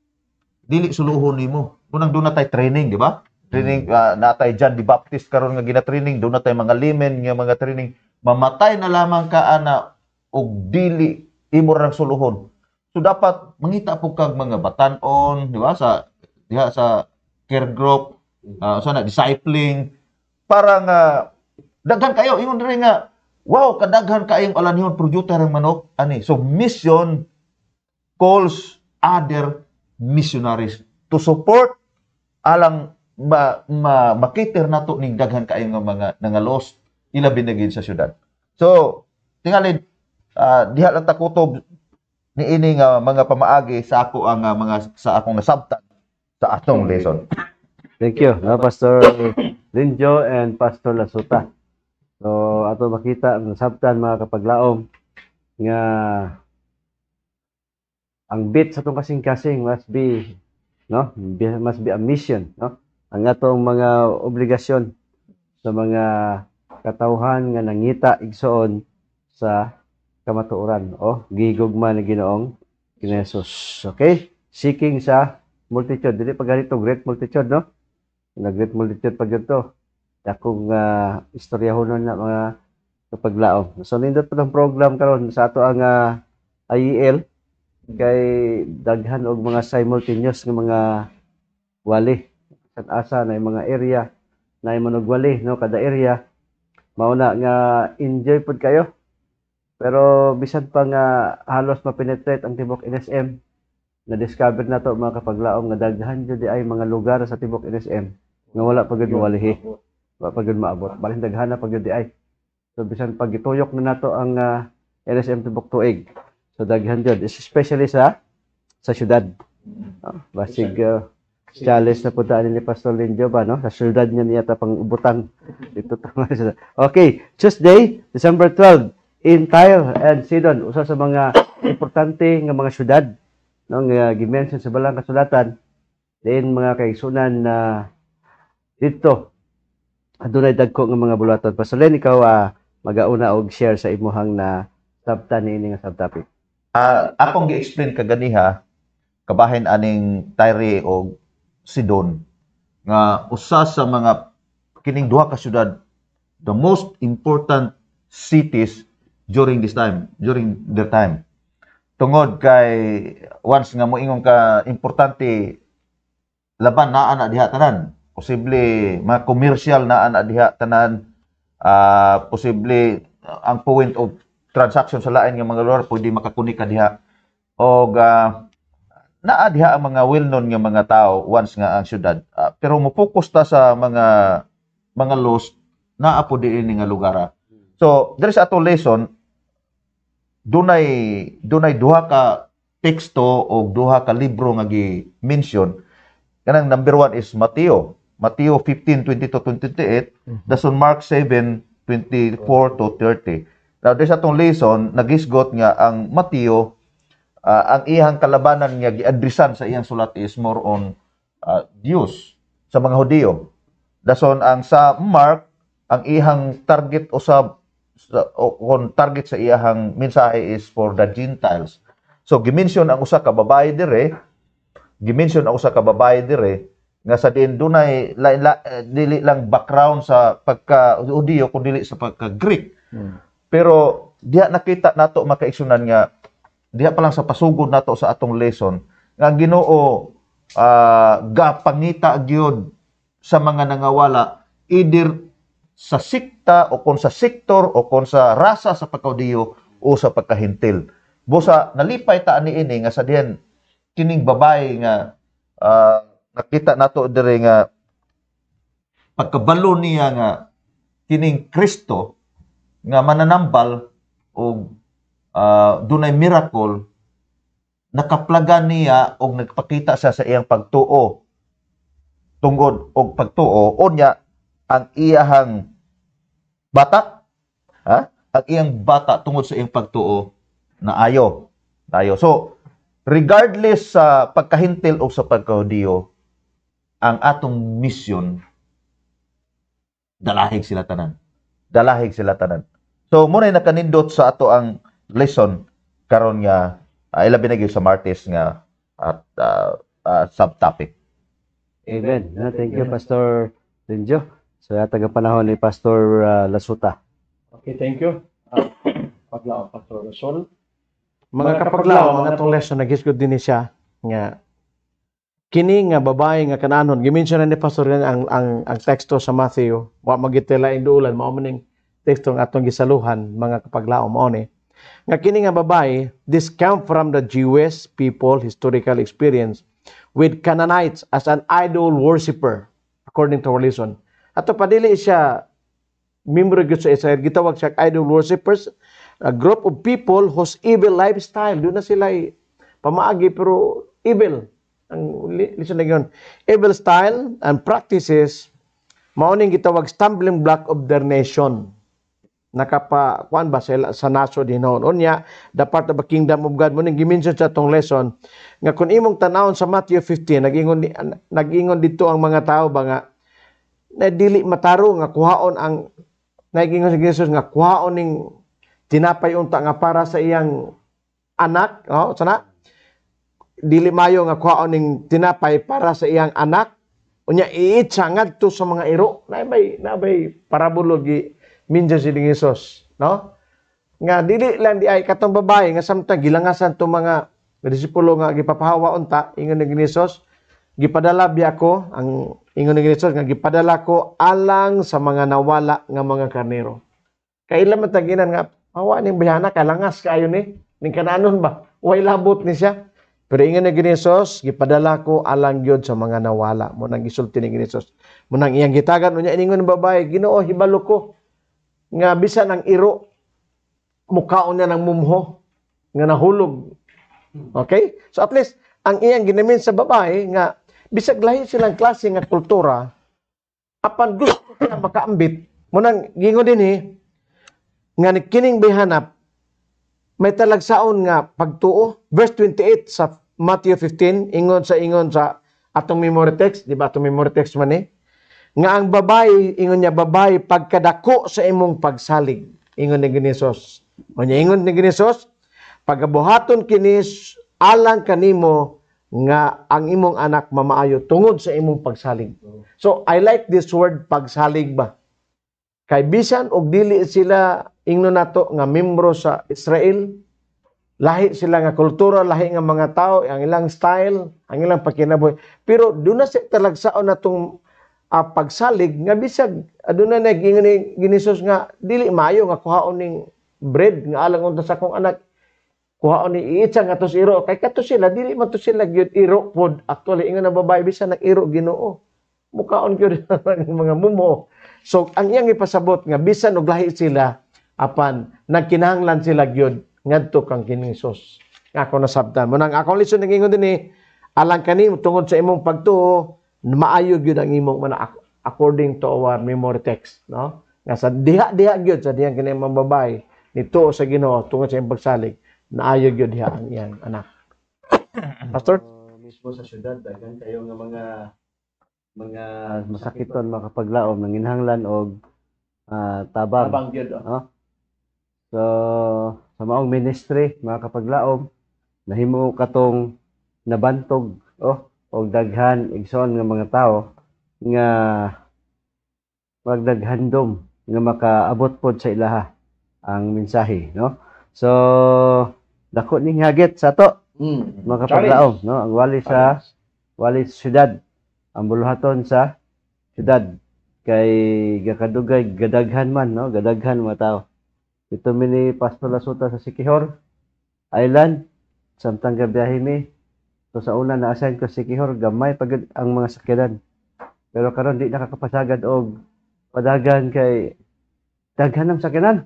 [SPEAKER 2] Dili suluhon nimo. Unang doon na tayo training, di ba? Training, mm. uh, ah, natay John the Baptist karon nga gina-training, doon na tayo mga limen nga mga training. Mamatay na lamang ka ana og dili imo rang suluhon So dapat mangita po kag mga batan-on, di ba? Sa diha sa care group, uh, na discipling para nga daghan kayo ingon diri nga wow kadaghan kayo kayong alanhon producer ang manok ani. So mission calls other missionaries to support alang ma, ma makiter nato ning daghan kayo nga mga nangalos ila binagin sa syudad. So, tingali uh, ah, diha lang ta kutob niining nga mga pamaagi sa ako ang uh, mga sa akong nasabtan sa atong lesson.
[SPEAKER 1] Thank you, uh, Pastor Linjo and Pastor Lasuta. So ato makita ang nasabtan mga kapaglaom nga ang bit sa atong kasing-kasing must be no must be a mission no ang atong mga obligasyon sa mga katawhan nga nangita igsoon sa kamatuoran. O, gigugma ni Ginoong Kinesos. Okay? Seeking sa multitude. Dili pa ganito, great multitude, no? Na great multitude pag ganito. Dakong uh, ah, istoryahonon na mga kapaglaom. So, nindot pa ng program karon sa ato ang uh, ah, IEL kay daghan og mga simultaneous ng mga wali sa asa na mga area na manugwali no kada area mao nga enjoy pud kayo pero bisan pa nga halos mapenetrate ang tibok NSM, na-discover na to mga kapaglaom nga daghan jud ay mga lugar sa tibok NSM nga wala pagud mawalihi. Wala pagud maabot. Balin daghan na pagud ay. So bisan pag ituyok na nato ang uh, ah, NSM tibok tuig. So daghan jud especially sa sa syudad. Oh, basig uh, ah, challenge na puntaan ni Pastor Lindio ba, no? Sa syudad niya niya pang ubutang. Dito tama Okay, Tuesday, December 12. Tyre and Sidon, usa sa mga importante nga mga syudad no, nga gimension sa balang kasulatan, din mga kaigsunan na uh, dito adunay dagko nga mga bulatan. Pasalen ikaw uh, magauna og share
[SPEAKER 2] sa imuhang na sabta ni nga subtopic. Uh, akong gi-explain kaganiha kabahin aning Tyre o Sidon nga usa sa mga kining duha ka syudad the most important cities during this time, during their time. Tungod kay once nga moingon ka importante laban na ana diha tanan, posible mga commercial na ana diha tanan, uh, posible uh, ang point of transaction sa lain nga mga lugar pwede makakunik ka diha og uh, naa diha ang mga well-known nga mga tao once nga ang syudad uh, pero mo focus ta sa mga mga lost na apo diin nga lugar so there is ato lesson dunay dunay duha ka teksto o duha ka libro nga gi-mention. Kanang number one is Mateo. Mateo 15, to 28. Mm-hmm. Mark 7:24 to 30. Now, there's atong lesson, nagisgot nga ang Mateo, uh, ang iyang kalabanan nga giadresan sa iyang sulat is more on uh, ah, Dios sa mga Hudiyo. Dason ang sa Mark, ang iyang target usab sa, on target sa iyahang mensahe is for the Gentiles. So gimension ang usa ka babae dire, gimension ang usa ka babae dire nga sa din dunay la, la, eh, dili lang background sa pagka Udiyo dili sa pagka Greek. Hmm. Pero diha nakita nato makaigsoonan nga diha pa lang sa pasugod nato sa atong lesson nga Ginoo uh, gapangita gyud sa mga nangawala either sa sikta o kon sa sektor o kon sa rasa sa pagkaudiyo o sa pagkahintil. Busa nalipay ta ani ini nga sa diyan kining babae nga uh, nakita nato diri nga pagkabalo niya nga kining Kristo nga mananambal o uh, dunay miracle nakaplagan niya og nagpakita siya sa iyang pagtuo tungod og pagtuo unya ang iyahang bata ha? at iyang bata tungod sa iyang pagtuo na ayo Ayo. so regardless sa pagkahintil o sa pagkahudiyo ang atong mission dalahig sila tanan dalahig sila tanan so muna nakanindot sa ato ang lesson karon nga uh, ilabi na sa Martes nga at uh, uh, subtopic.
[SPEAKER 1] Amen. No, thank you, Pastor Linjo sa panahon ni Pastor uh, Lasuta. Okay, thank you. Uh, ah, paglao, Pastor Lasol. Mga, mga kapaglao, mga itong lesson, nagisgod din siya
[SPEAKER 4] nga kini nga babae nga kananon gimension na ni pastor yan ang ang ang teksto sa Matthew wa magitela indulan mao maning teksto nga atong gisaluhan mga kapaglao mao ni nga kini nga babae this came from the Jewish people historical experience with Canaanites as an idol worshipper according to religion Ato padili siya member gyud sa Israel gitawag siya idol worshippers, a group of people whose evil lifestyle do na sila pamaagi pero evil ang listen na yun. Evil style and practices mao ning gitawag stumbling block of their nation nakapa kwan ba sa, sa nasod hinon unya the part of the kingdom of God mo ning gimension sa atong lesson nga kun imong tanawon sa Matthew 15 nagingon nagingon dito ang mga tao ba nga na dili mataro nga kuhaon ang naigingon si Jesus nga kuhaon ning tinapay unta nga para sa iyang anak, no? Sana dili mayo nga kuhaon ning tinapay para sa iyang anak. Unya iitsa ngadto sa mga iro. na Naibay naibay parabolo gi minjo si Jesus, no? Nga dili lang di ay katong babae nga samtang gilangasan to mga disipulo nga gipapahawa unta ingon ni Jesus, gipadala biya ko ang Ingon ni Jesus nga gipadala ko alang sa mga nawala nga mga karnero. Kailan man taginan nga awa ning bayana kalangas kayo ni ning kananon ba? Way labot ni siya. Pero ingon ni Jesus gipadala ko alang gyud sa mga nawala. Mo nang isulti ni Jesus. Mo nang iyang gitagan unya ingon babae, Ginoo hibalo ko nga bisan ang iro mukaon niya ng mumho nga nahulog. Okay? So at least ang iyang ginamin sa babae nga bisag lahi silang klase nga kultura apan gusto ka makaambit mo nang gingon dinhi eh, nga kining bihanap may talagsaon nga pagtuo verse 28 sa Matthew 15 ingon sa ingon sa atong memory text di ba atong memory text man eh nga ang babae ingon niya babae pagkadako sa imong pagsalig ingon ni Ginisos o niya ingon ni Ginisos pagabuhaton kinis alang kanimo nga ang imong anak mamaayo tungod sa imong pagsalig. So I like this word pagsalig ba. Kay bisan og dili sila ingno nato nga membro sa Israel, lahi sila nga kultura, lahi nga mga tao, ang ilang style, ang ilang pakinabuhi. Pero do na sa talagsaon natong uh, ah, pagsalig nga bisag aduna ah, na ginisusos nga dili maayo nga kuhaon ning bread nga alang unta sa akong anak kuha ni iitsang atos iro kay kato sila dili man to sila gyud iro pod actually ingon ang babae bisan nag iro Ginoo mukaon gyud ang mga mumo so ang iyang ipasabot nga bisan og lahi sila apan nagkinahanglan sila gyud ngadto kang kining nga ako nasabtan mo nang akong lesson nangingon dinhi eh. alang kani, tungod sa imong pagtuo maayog gyud ang imong mana according to our memory text no nga sa diha diha gyud sa diyang kini mga babae nito sa Ginoo tungod sa imong pagsalig Naayog yun diha ang iyang anak. Pastor?
[SPEAKER 1] Uh, mismo sa syudad, dagan kayo ng mga mga masakiton makapaglaom ng inhanglan og uh, ah, tabang. Tabang gyud. Oh. Ah. So sa maong ministry makapaglaom nahimo katong nabantog oh og daghan igsoon nga mga tao nga magdaghandom nga makaabot pod sa ilaha ang mensahe no so dako ning hagit sa to. Mm. Makapaglaom, no? Ang wali sa wali sa syudad. Ang buluhaton sa syudad kay gakadugay gadaghan man, no? Gadaghan mga tao. Ito mini Pastor Lasuta sa Sikihor Island samtang gabiyahe mi. So sa una na assign ko sa Kihor gamay pag ang mga sakyanan. Pero karon di nakakapasagad og padagan kay daghan ng sakyanan.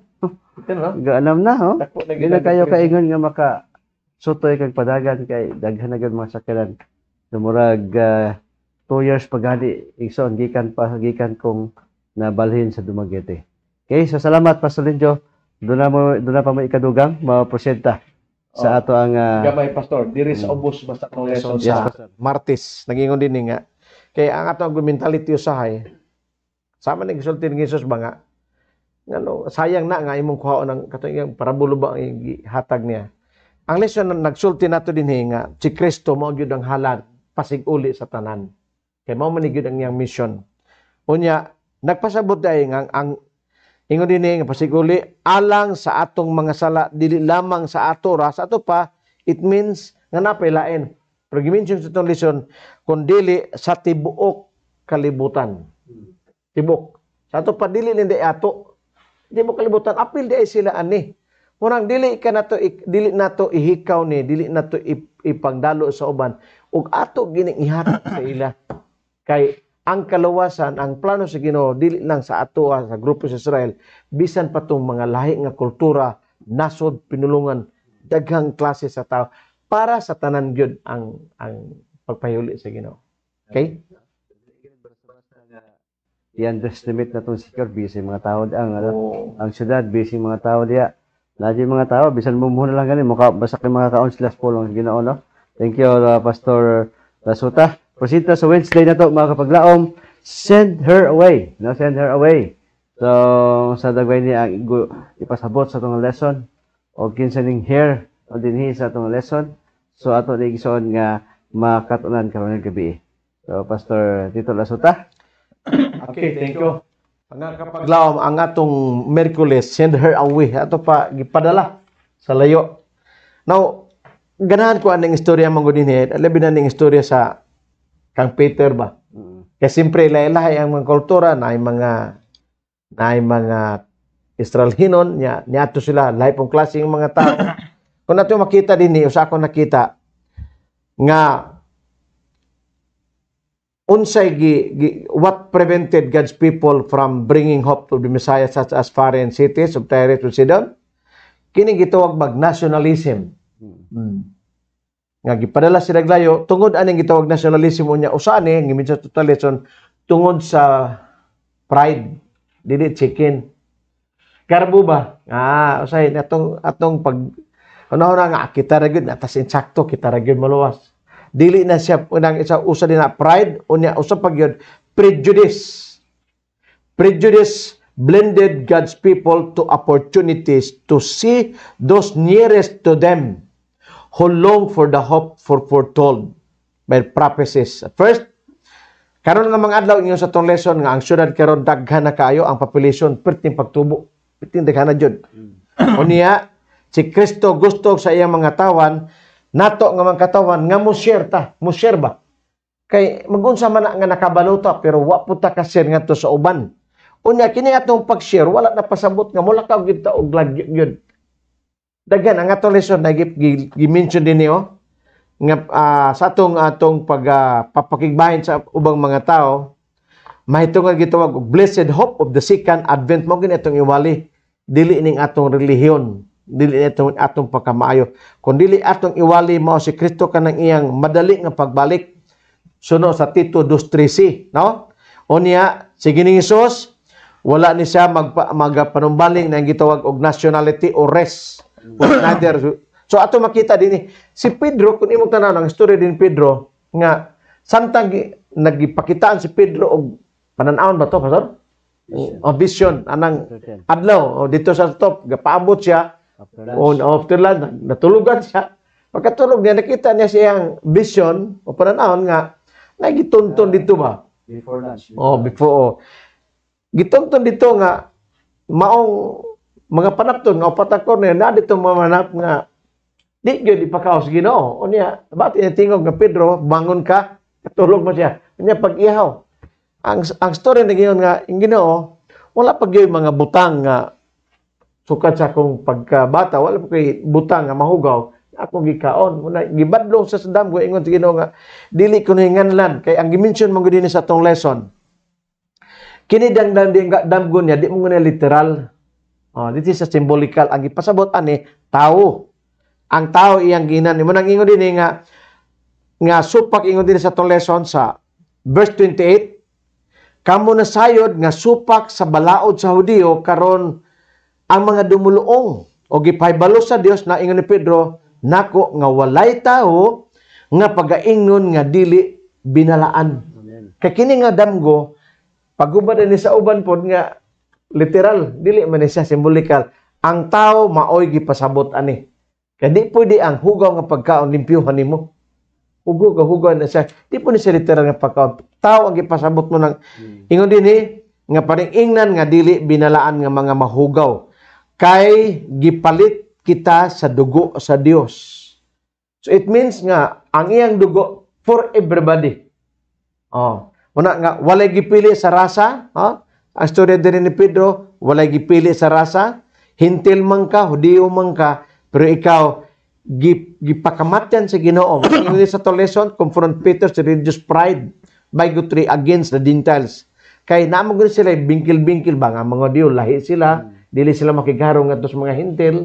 [SPEAKER 1] Gaanam na, ho? Oh. Hindi na kayo kaingon nga maka sutoy kag padagan kay daghan na mga sakyanan. Dumurag uh, ah, two years paghali igsoon gikan pa gikan kong nabalhin sa Dumaguete. Okay, so salamat Pastor Linjo. Doon na mo doon na pa mo ikadugang mapresenta sa oh. ato ang uh, gamay
[SPEAKER 4] pastor there is obos mm. basta kong lesson yes, sa pastor. martis nagingon din nga kay ang ato ang mentality usahay sama ni gisulti ni Jesus ba nga ano, sayang na nga imong kuha ng katong parabulo ba ang hatag niya. Ang lesson na nagsulti nato dinhi nga si Kristo mao gyud ang halad pasig uli sa tanan. Kay mao man gyud ang iyang mission. Unya nagpasabot dai nga ang ingon dinhi nga pasig uli alang sa atong mga sala dili lamang sa ato ra sa ato pa it means nga napailain. Pero gimension sa itong lesson dili sa tibuok kalibutan. Hmm. Tibok. Sa ato pa dili nindi ato Di mo kalimutan, apil di sila ani. Murang dili ka nato dili nato ihikaw ni, dili nato ipagdalo sa uban ug ato gining ihatag sa ila. Kay ang kalawasan, ang plano sa Ginoo dili lang sa ato ah, sa grupo sa Israel, bisan pa tong mga lahi nga kultura, nasod, pinulungan, daghang klase sa tao para sa tanan gyud ang ang pagpahuli sa Ginoo.
[SPEAKER 1] Okay? i-underestimate na tong secure busy mga tao ang ano? oh. ang syudad busy mga tao diya Lagi mga tao, bisan mo muna lang ganin, mukha basta kay mga kaon sila polong ginoo no. Thank you uh, Pastor Rasuta. Proceed sa Wednesday na to mga kapaglaom. Send her away. No, send her away. So sa dagway ni ipasabot sa tong lesson o kinsa ning here o dinhi sa tong lesson. So ato ni gison nga makatunan karon ng gabi. So Pastor Tito Lasuta. Okay,
[SPEAKER 4] thank you. Ang kapaglaom ang atong Mercules send her away ato pa gipadala sa layo. Now, ganahan ko aning istorya mong gud dinhi, eh. labi na ning istorya sa kang Peter ba. Mm. Kasi siyempre, lahi-lahi ang mga kultura na ay mga na ay mga Israelhinon niya ato sila lahi pong klase ng mga tao. Kung nato makita dinhi eh, usa ako nakita nga unsay gi, gi, what prevented God's people from bringing hope to the Messiah such as foreign cities of Tyre and Sidon? Kini gitawag mag nationalism.
[SPEAKER 3] Hmm.
[SPEAKER 4] Nga gipadala sila glayo tungod aning gitawag nationalism unya usani ang sa totalism tungod sa pride dili chicken. Karbo ba? Ah, usay natong atong pag ano na nga kita ra gyud atas insakto kita ra gyud maluwas dili na siya unang isa usa din na pride unya usa pag gyud prejudice prejudice blended God's people to opportunities to see those nearest to them who long for the hope for foretold by prophecies. At first, karon na mga adlaw inyo sa tong lesson nga ang syudad karon daghan na kayo ang population perting pagtubo. Perting daghan na jud. Mm. Unya si Kristo gusto sa iyang mga tawan nato nga mga katawan nga musyerta, musyerba. Kay magunsa man nga nakabaluta pero wa puta ka share to sa uban. Unya kini atong pag-share wala na pasabot nga mula ka gyud ta og lagyod gyud. Daghan ang atong lesson na gi-mention din niyo nga uh, sa atong atong pag uh, sa ubang mga tao mahitungag gitawag blessed hope of the second advent mo gini atong iwali dili ning atong relihiyon dili itong atong pagkamaayo kun dili atong iwali mao si Kristo kanang iyang madali nga pagbalik suno sa Tito 2:13 no unya si gining Hesus wala ni siya magpa, magpanumbaling nang gitawag og nationality o race mm. another so ato makita dinhi si Pedro kun imong tan-aw ang story din Pedro nga samtang nagipakitaan si Pedro og pananawon ba to pastor vision. O vision anang adlaw dito sa top gapaabot siya Oh, after lang natulugan siya pagkatulog niya nakita niya siyang vision o pananahon nga nagitunton dito ba
[SPEAKER 1] before lunch
[SPEAKER 4] oh before oh. Gitonton dito nga maong mga panapton nga upat niya na dito mamanap nga di gyud ipakaos gino. o niya ba't niya tingog nga Pedro bangon ka katulog mo siya niya pag-ihaw ang ang story na ngayon nga gino, wala pag yung mga butang nga sukat sa akong pagkabata wala ko kay butang nga mahugaw akong gikaon muna gibadlong sa sadam ko ingon sa Ginoo nga dili ko hinganlan kay ang gimension man gud sa atong lesson kini dang dang damgon niya di mo nga literal oh this is a symbolical ang gipasabot ani tao ang tao iyang ginan mo nang ingon din nga nga supak ingon din sa atong lesson sa verse 28 kamo na sayod nga supak sa balaod sa Hudiyo karon ang mga dumuloong o gipahibalo sa Dios na ingon ni Pedro nako nga walay tao nga pagaingon nga dili binalaan kay kini nga damgo pagubad ni sa uban pod nga literal dili man siya symbolikal ang tao maoy gipasabot ani kay di pwede ang hugaw nga pagkaon limpyuhan nimo Hugo ka hugaw na siya di po siya literal nga pagkaon tao ang gipasabot mo nang hmm. ingon dinhi nga paring ingnan nga dili binalaan nga mga mahugaw kay gipalit kita sa dugo sa Dios. So it means nga ang iyang dugo for everybody. Oh, una nga walay gipili sa rasa, oh? Ang storya din ni Pedro, walay gipili sa rasa, hintil man ka, hudiyo man ka, pero ikaw gipakamatyan sa Ginoo. English sa lesson confront Peter sa religious pride by three against the Gentiles. Kay namo sila bingkil-bingkil ba nga mga diyo lahi sila dili sila makigarong ngadto sa mga hintil.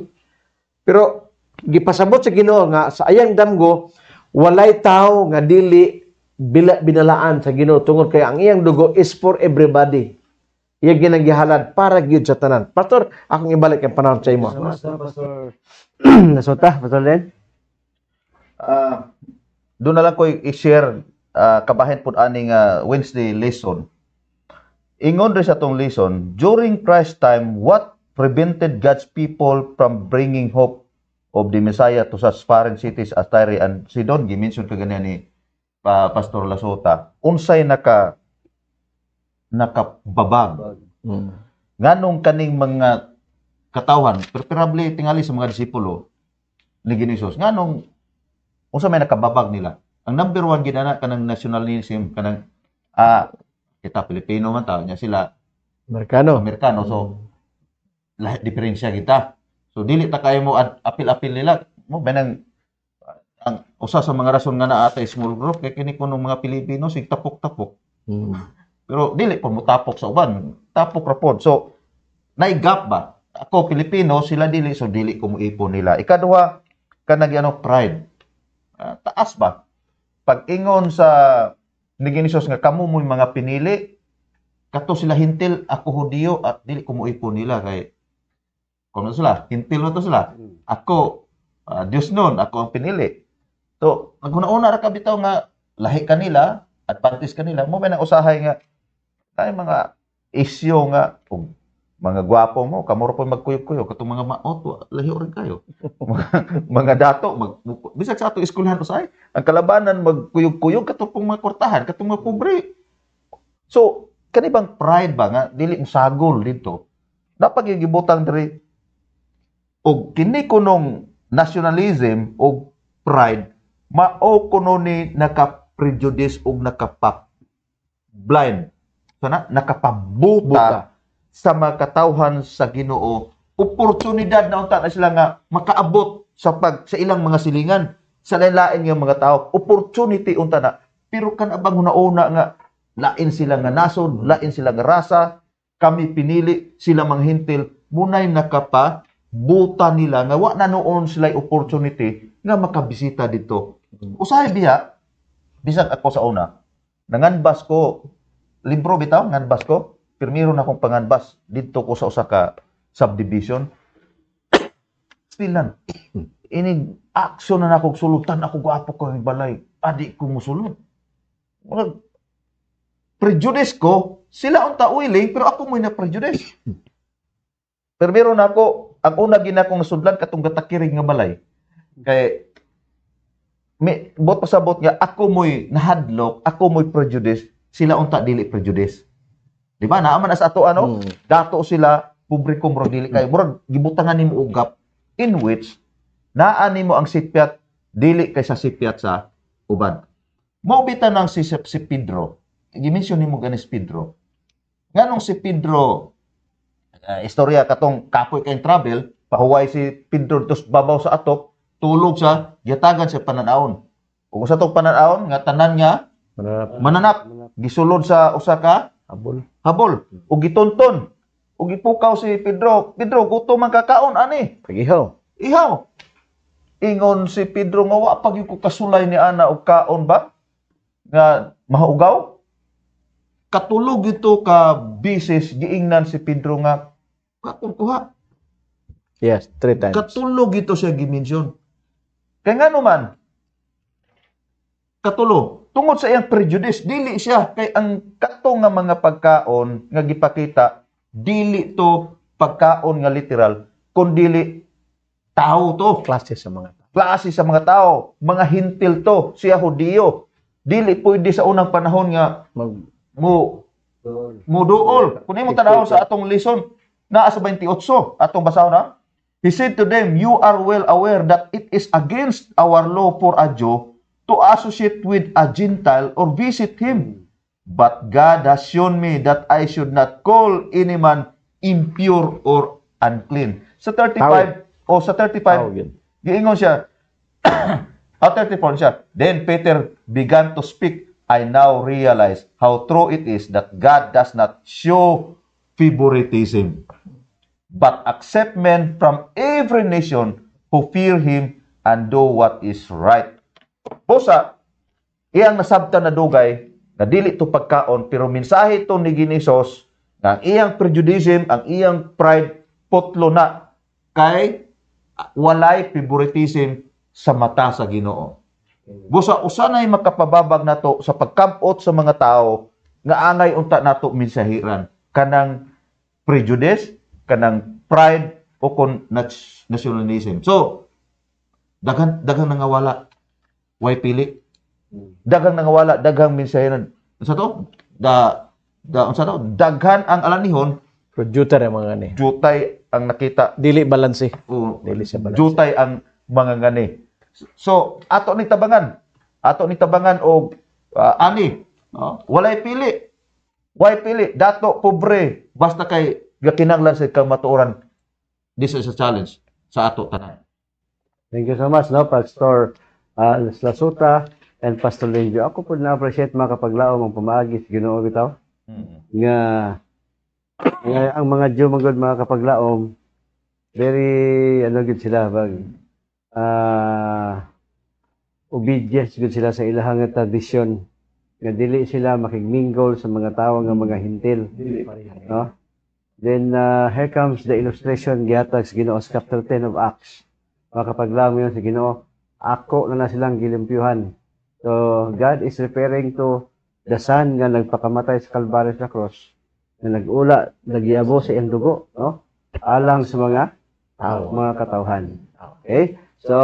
[SPEAKER 4] Pero gipasabot sa Ginoo nga sa ayang damgo walay tao nga dili bila binalaan sa Ginoo tungod kay ang iyang dugo is for everybody. Iya ginanggihalad para gyud sa tanan. Pastor, akong ibalik ang panahon sa imo. Pastor, Pastor.
[SPEAKER 2] Nasuta, Pastor Len? Uh, doon na lang ko i-share uh, kabahin po aning uh, Wednesday lesson. Ingon rin sa tong lesson, during Christ time, what prevented God's people from bringing hope of the Messiah to such foreign cities as Tyre and Sidon. Gimension ka ganyan ni uh, Pastor Lasota. Unsay naka nakababag. Mm. Nganong kaning mga katawhan, preferably tingali sa mga disipulo ni Ginisos, nganong unsa may nakababag nila? Ang number one ginana kanang nationalism kanang ah, uh, kita Pilipino man ta nya sila Amerikano. Amerikano. So, mm lahat diferensya kita. So dili ta kayo mo apil-apil nila mo benang ang usa sa mga rason nga naa atay small group kay kini kuno mga Pilipino sig tapok-tapok. Mm. Pero dili pa mo tapok sa uban, tapok ra pod. So nay gap ba? Ako Pilipino, sila dili so dili ko moipon nila. Ikaduha kanang ano pride. Uh, taas ba? Pag-ingon sa niginsos nga kamo mo mga pinili, kato sila hintil, ako hudiyo at dili ko moipon nila kay kung ano sila, kintil na sila. Hmm. Ako, uh, Diyos nun, ako ang pinili. So, naguna-una ra ka nga lahi kanila, advantage kanila, mo may nang usahay nga tayo mga isyo nga og mga gwapo mo, kamuro po magkuyo-kuyo, katong mga maot, lahi rin kayo. mga, mga dato, mag, bisag sa ato eskwelahan usay, ang kalabanan magkuyog-kuyog katong pong mga kurtahan, katong mga kubri. So, kanibang pride ba nga dili mo sagol dito? Dapat gibutang diri og kini kunong nationalism og pride mao kuno ni nakaprejudice og nakapa blind sana nakapabuta sa makatawhan sa Ginoo oportunidad na unta na sila nga makaabot sa pag sa ilang mga silingan sa lain-lain nga mga tao opportunity unta na pero kanabang una-una nga lain sila nga nasod lain sila nga rasa kami pinili sila manghintil munay nakapa buta nila nga wa na noon sila opportunity nga makabisita dito. Usahay biya, bisag ako sa una, nanganbas ko, libro bitaw, nanganbas ko, pirmiro na akong panganbas dito ko sa usa ka subdivision. Still lang, inig action na ako sulutan ako guapo ko yung balay, adi ko musulod. Prejudice ko, sila unta willing, pero ako mo na prejudice. Pero meron ako, ang una gina kong nasudlan katong gatakiring nga balay. Kay me bot pasabot nga ako mo'y nahadlok, ako mo'y prejudice, sila unta dili prejudice. Di ba? Naaman as ato ano, hmm. dato sila publiko mo dili hmm. kay Murag gibutangan nimo ugap in which naani mo ang sipyat dili kay sa sipyat sa uban. Maubitan nang si, si Pedro. Gi-mention nimo ganis Pedro. Nganong si Pedro uh, istorya katong kapoy kay travel pahuway si Pedro tus babaw sa atok tulog sa yatagan sa pananaon ug sa tong pananaon nga tanan nga mananap, mananap. gisulod sa usa ka habol habol ug gitonton ug gipukaw si Pedro Pedro gutom man kakaon ani ihaw ihaw ingon si Pedro nga wa pag ko kasulay ni ana og kaon ba nga mahugaw katulog ito ka bisis giingnan si Pedro nga kakukuha.
[SPEAKER 4] Yes, three times.
[SPEAKER 2] Katulog ito siya gimension. Kaya nga naman, katulo, tungod sa iyang prejudice, dili siya kay ang kato nga mga pagkaon nga gipakita, dili to pagkaon nga literal, kundi tao to. Klase sa mga tao. Klase sa mga tao. Mga hintil to. Siya hudiyo. Dili pwede sa unang panahon nga Mag- mo muduol. Kung mo tanaw sa atong lesson, na sa 28 atong basahon na He said to them, You are well aware that it is against our law for a Jew to associate with a Gentile or visit him. But God has shown me that I should not call any man impure or unclean. Sa 35, Tawag. o sa 35, Tawag. giingon siya, o 34 siya, Then Peter began to speak, I now realize how true it is that God does not show favoritism but accept men from every nation who fear Him and do what is right. Busa, iyang nasabta na dugay, na dili to pagkaon, pero mensahe to ni Ginisos, na ang iyang prejudism, ang iyang pride, potlo na kay walay favoritism sa mata sa Ginoo. Busa usa nay makapababag nato sa pagkampot sa mga tao nga angay unta nato minsahiran kanang prejudice, kanang pride o kon nationalism. So, daghang daghang nangawala. Way pili. Daghang nangawala, daghang minsayanan. Sa to, da da unsa to, daghan ang alanihon producer ang mga ngani. Jutay ang nakita. Dili balanse. Uh, Dili siya balanse. Jutay ang mga ngani. So, ato ni tabangan. Ato ni tabangan o uh, ani, no? Walay pili. Way pili, dato pobre basta kay nga kinanglan sa kang matuoran. This is a challenge sa ato tanan.
[SPEAKER 1] Thank you so much, no, Pastor uh, ah, Slasuta and Pastor Lenjo. Ako po na-appreciate mga kapaglao mong pamaagi sa Ginoo bitaw. Mm-hmm. Nga, nga ang mga Diyo magod mga kapaglaom very ano gid sila bag uh, obedience gud sila sa ilahang tradisyon nga dili sila makigmingle sa mga tawo nga mga hintil. Dili no? Then, uh, here comes the illustration gihatag sa Ginoo sa chapter 10 of Acts. Makapaglamo yun sa Ginoo, ako na na silang gilimpyuhan. So, God is referring to the son nga nagpakamatay sa Calvary sa cross, na nagula, nagiabo sa iyang dugo, no? alang sa mga tao, mga katauhan. Okay? So,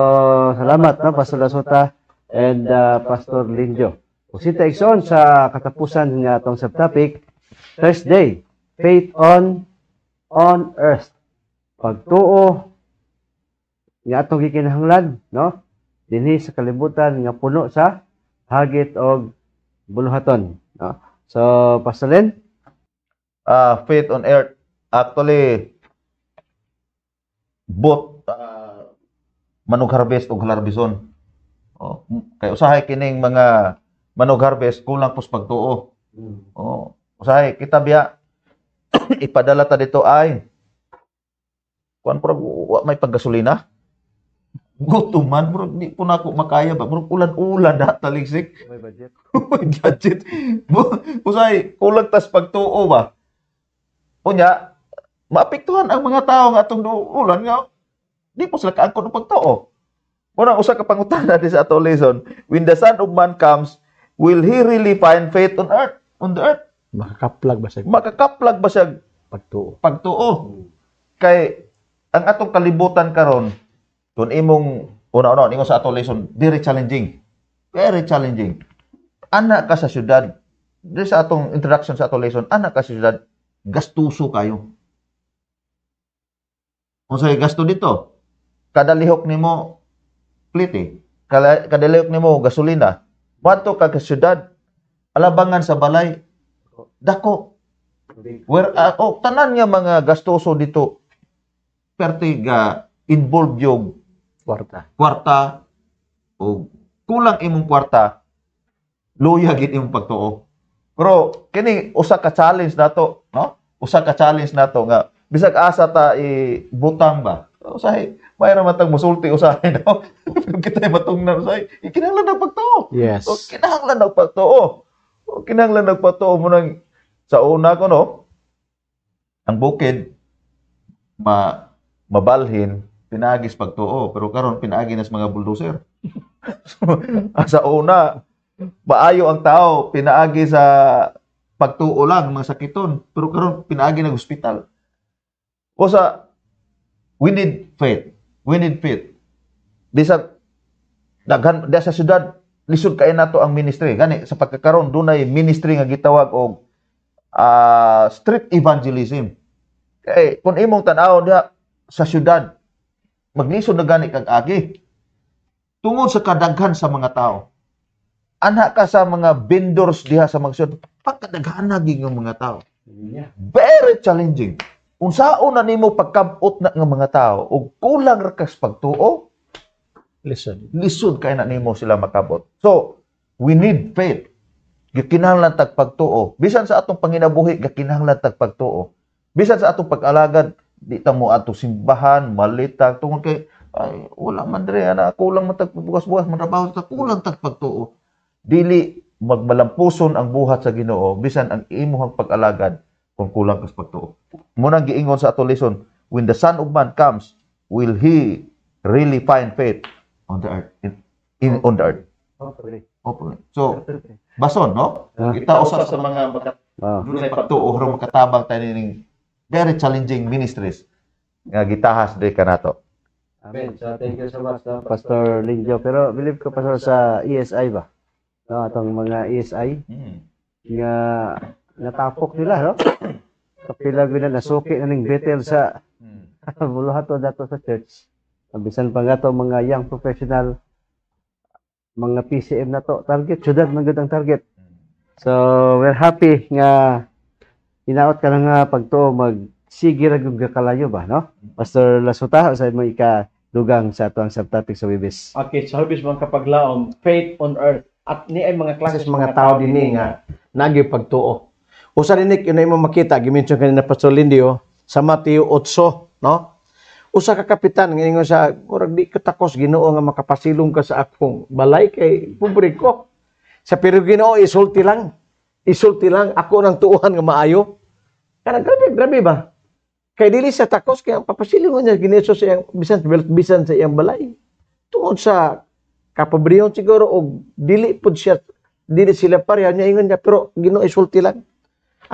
[SPEAKER 1] salamat na, Pastor Lasota and uh, Pastor Linjo. Pusita Ikson sa katapusan nga itong subtopic, Thursday, Faith on on earth. Pagtuo, nga atong gikinahanglan, no? Dinhi sa kalibutan nga puno sa hagit
[SPEAKER 2] og buluhaton, no? So, Pastor uh, faith on earth actually both uh, ah, manug harvest og halarbison. Oh, kay usahay kining mga manug harvest kulang pus pagtuo. Hmm. Oh, usahay kita biya ipadala ta dito ay kuan pura wa may paggasolina. Gutuman bro, di po na ako makaya ba bro, ulan-ulan na taligsik. May budget. may budget. Usay, kulag tas pagtuo ba? Unya, maapektuhan ang mga tao nga atong ulan nga di po sila kaangkon ng pagtuo. Muna, usa ka pangutana di sa ato lesson. When the Son of Man comes, will he really find faith on earth? On the earth? Makakaplag basag. Makakaplag basag. Pagtuo. Pagtuo. Hmm. Kay, ang atong kalibutan karon kung imong una-una, ingon sa atong lesson, very challenging. Very challenging. Anak ka sa syudad, diri sa atong introduction sa atong lesson, anak ka sa syudad, gastuso kayo. Kung sa'yo gasto dito, kada lihok nimo pliti, kada, kada lihok nimo gasolina, bato ka ka syudad, alabangan sa balay, Dako. Where, uh, oh, tanan nga mga gastoso dito, pertiga, involve yung kwarta. Kwarta, o kulang imong kwarta, luya gid imong pagtuo. Pero kini usa ka challenge nato, no? Usa ka challenge nato nga bisag asa ta i butang ba. Usahay mayra matang musulti usahay no. Pero kita matungnan usahay, ikinahanglan ng pagtuo. Yes. O, kinahanglan ang pagtuo. O kinanglan nagpatuo mo ng sa una ko no, ang bukid ma mabalhin pinagis pagtuo pero karon pinaagi nas mga bulldozer. so, sa una maayo ang tao pinaagi sa pagtuo lang mga sakiton pero karon pinaagi nag hospital. O sa we need faith. We need faith. Di sa daghan di sa sudad, lisod kay nato ang ministry gani sa pagkakaron dunay ministry nga gitawag og uh, ah, street evangelism kay kun imong tan-aw niya sa syudad maglisod na gani kag agi tungod sa kadaghan sa mga tao ana ka sa mga vendors diha sa mga syudad pagkadaghan na gyud mga tao very challenging unsa una nimo pagkabot na nga mga tao og kulang ra kas pagtuo Listen. Lisod kay na nimo sila makabot. So, we need faith. Gakinahanglan tag pagtuo. Bisan sa atong panginabuhi, gakinahanglan tag pagtuo. Bisan sa atong pag-alagad, di ta mo ato simbahan, malita, tungod kay ay, wala man dre ana kulang man tag bugas-bugas man trabaho ta kulang tag pagtuo. Dili magmalampuson ang buhat sa Ginoo bisan ang imong pag-alagad kung kulang kas pagtuo. Mo nang giingon sa ato lesson, when the son of man comes, will he really find faith? On the earth. In, in on the earth. Hopefully. So, bason, no? Ah. Kita usap sa mga makat oh. Ah. dunay pagtuo ro makatabang tani ning very challenging ministries nga gitahas diri kanato. Amen.
[SPEAKER 1] So, thank you so much, no, Pastor Lingjo. Pero believe ko, Pastor, sa ESI ba? No, atong mga ESI hmm. nga natapok nila, no? Kapila gina nasuki na ning Bethel sa hmm. buluhaton dato sa church. Bisan pa nga to, mga young professional, mga PCM na to, target, syudad man ang target. So, we're happy nga inaot ka na nga pagtuo mag sige ra kalayo ba no Pastor Lasuta usay mo ika dugang sa atong subtopic sa Webis.
[SPEAKER 4] Okay, sa so Webis man kapaglaom faith on earth at ni ay mga klases mga, mga tao dinhi nga nagi pagtuo. Usa dinik yun ay mo makita gimension kanina Pastor Lindio sa Mateo 8 no? usa ka kapitan ngingon sa murag di katakos Ginoo nga makapasilong ka sa akong balay kay pubre ko. Sa pero Ginoo isulti lang. Isulti lang ako nang tuuhan nga maayo. kanang grabe grabe ba? Kay dili sa takos kay papasilong niya Ginoo sa iyang bisan bisan sa iyang balay. Tungod sa kapabriyon siguro og dili pud siya dili sila pareha niya ingon niya pero Ginoo isulti lang.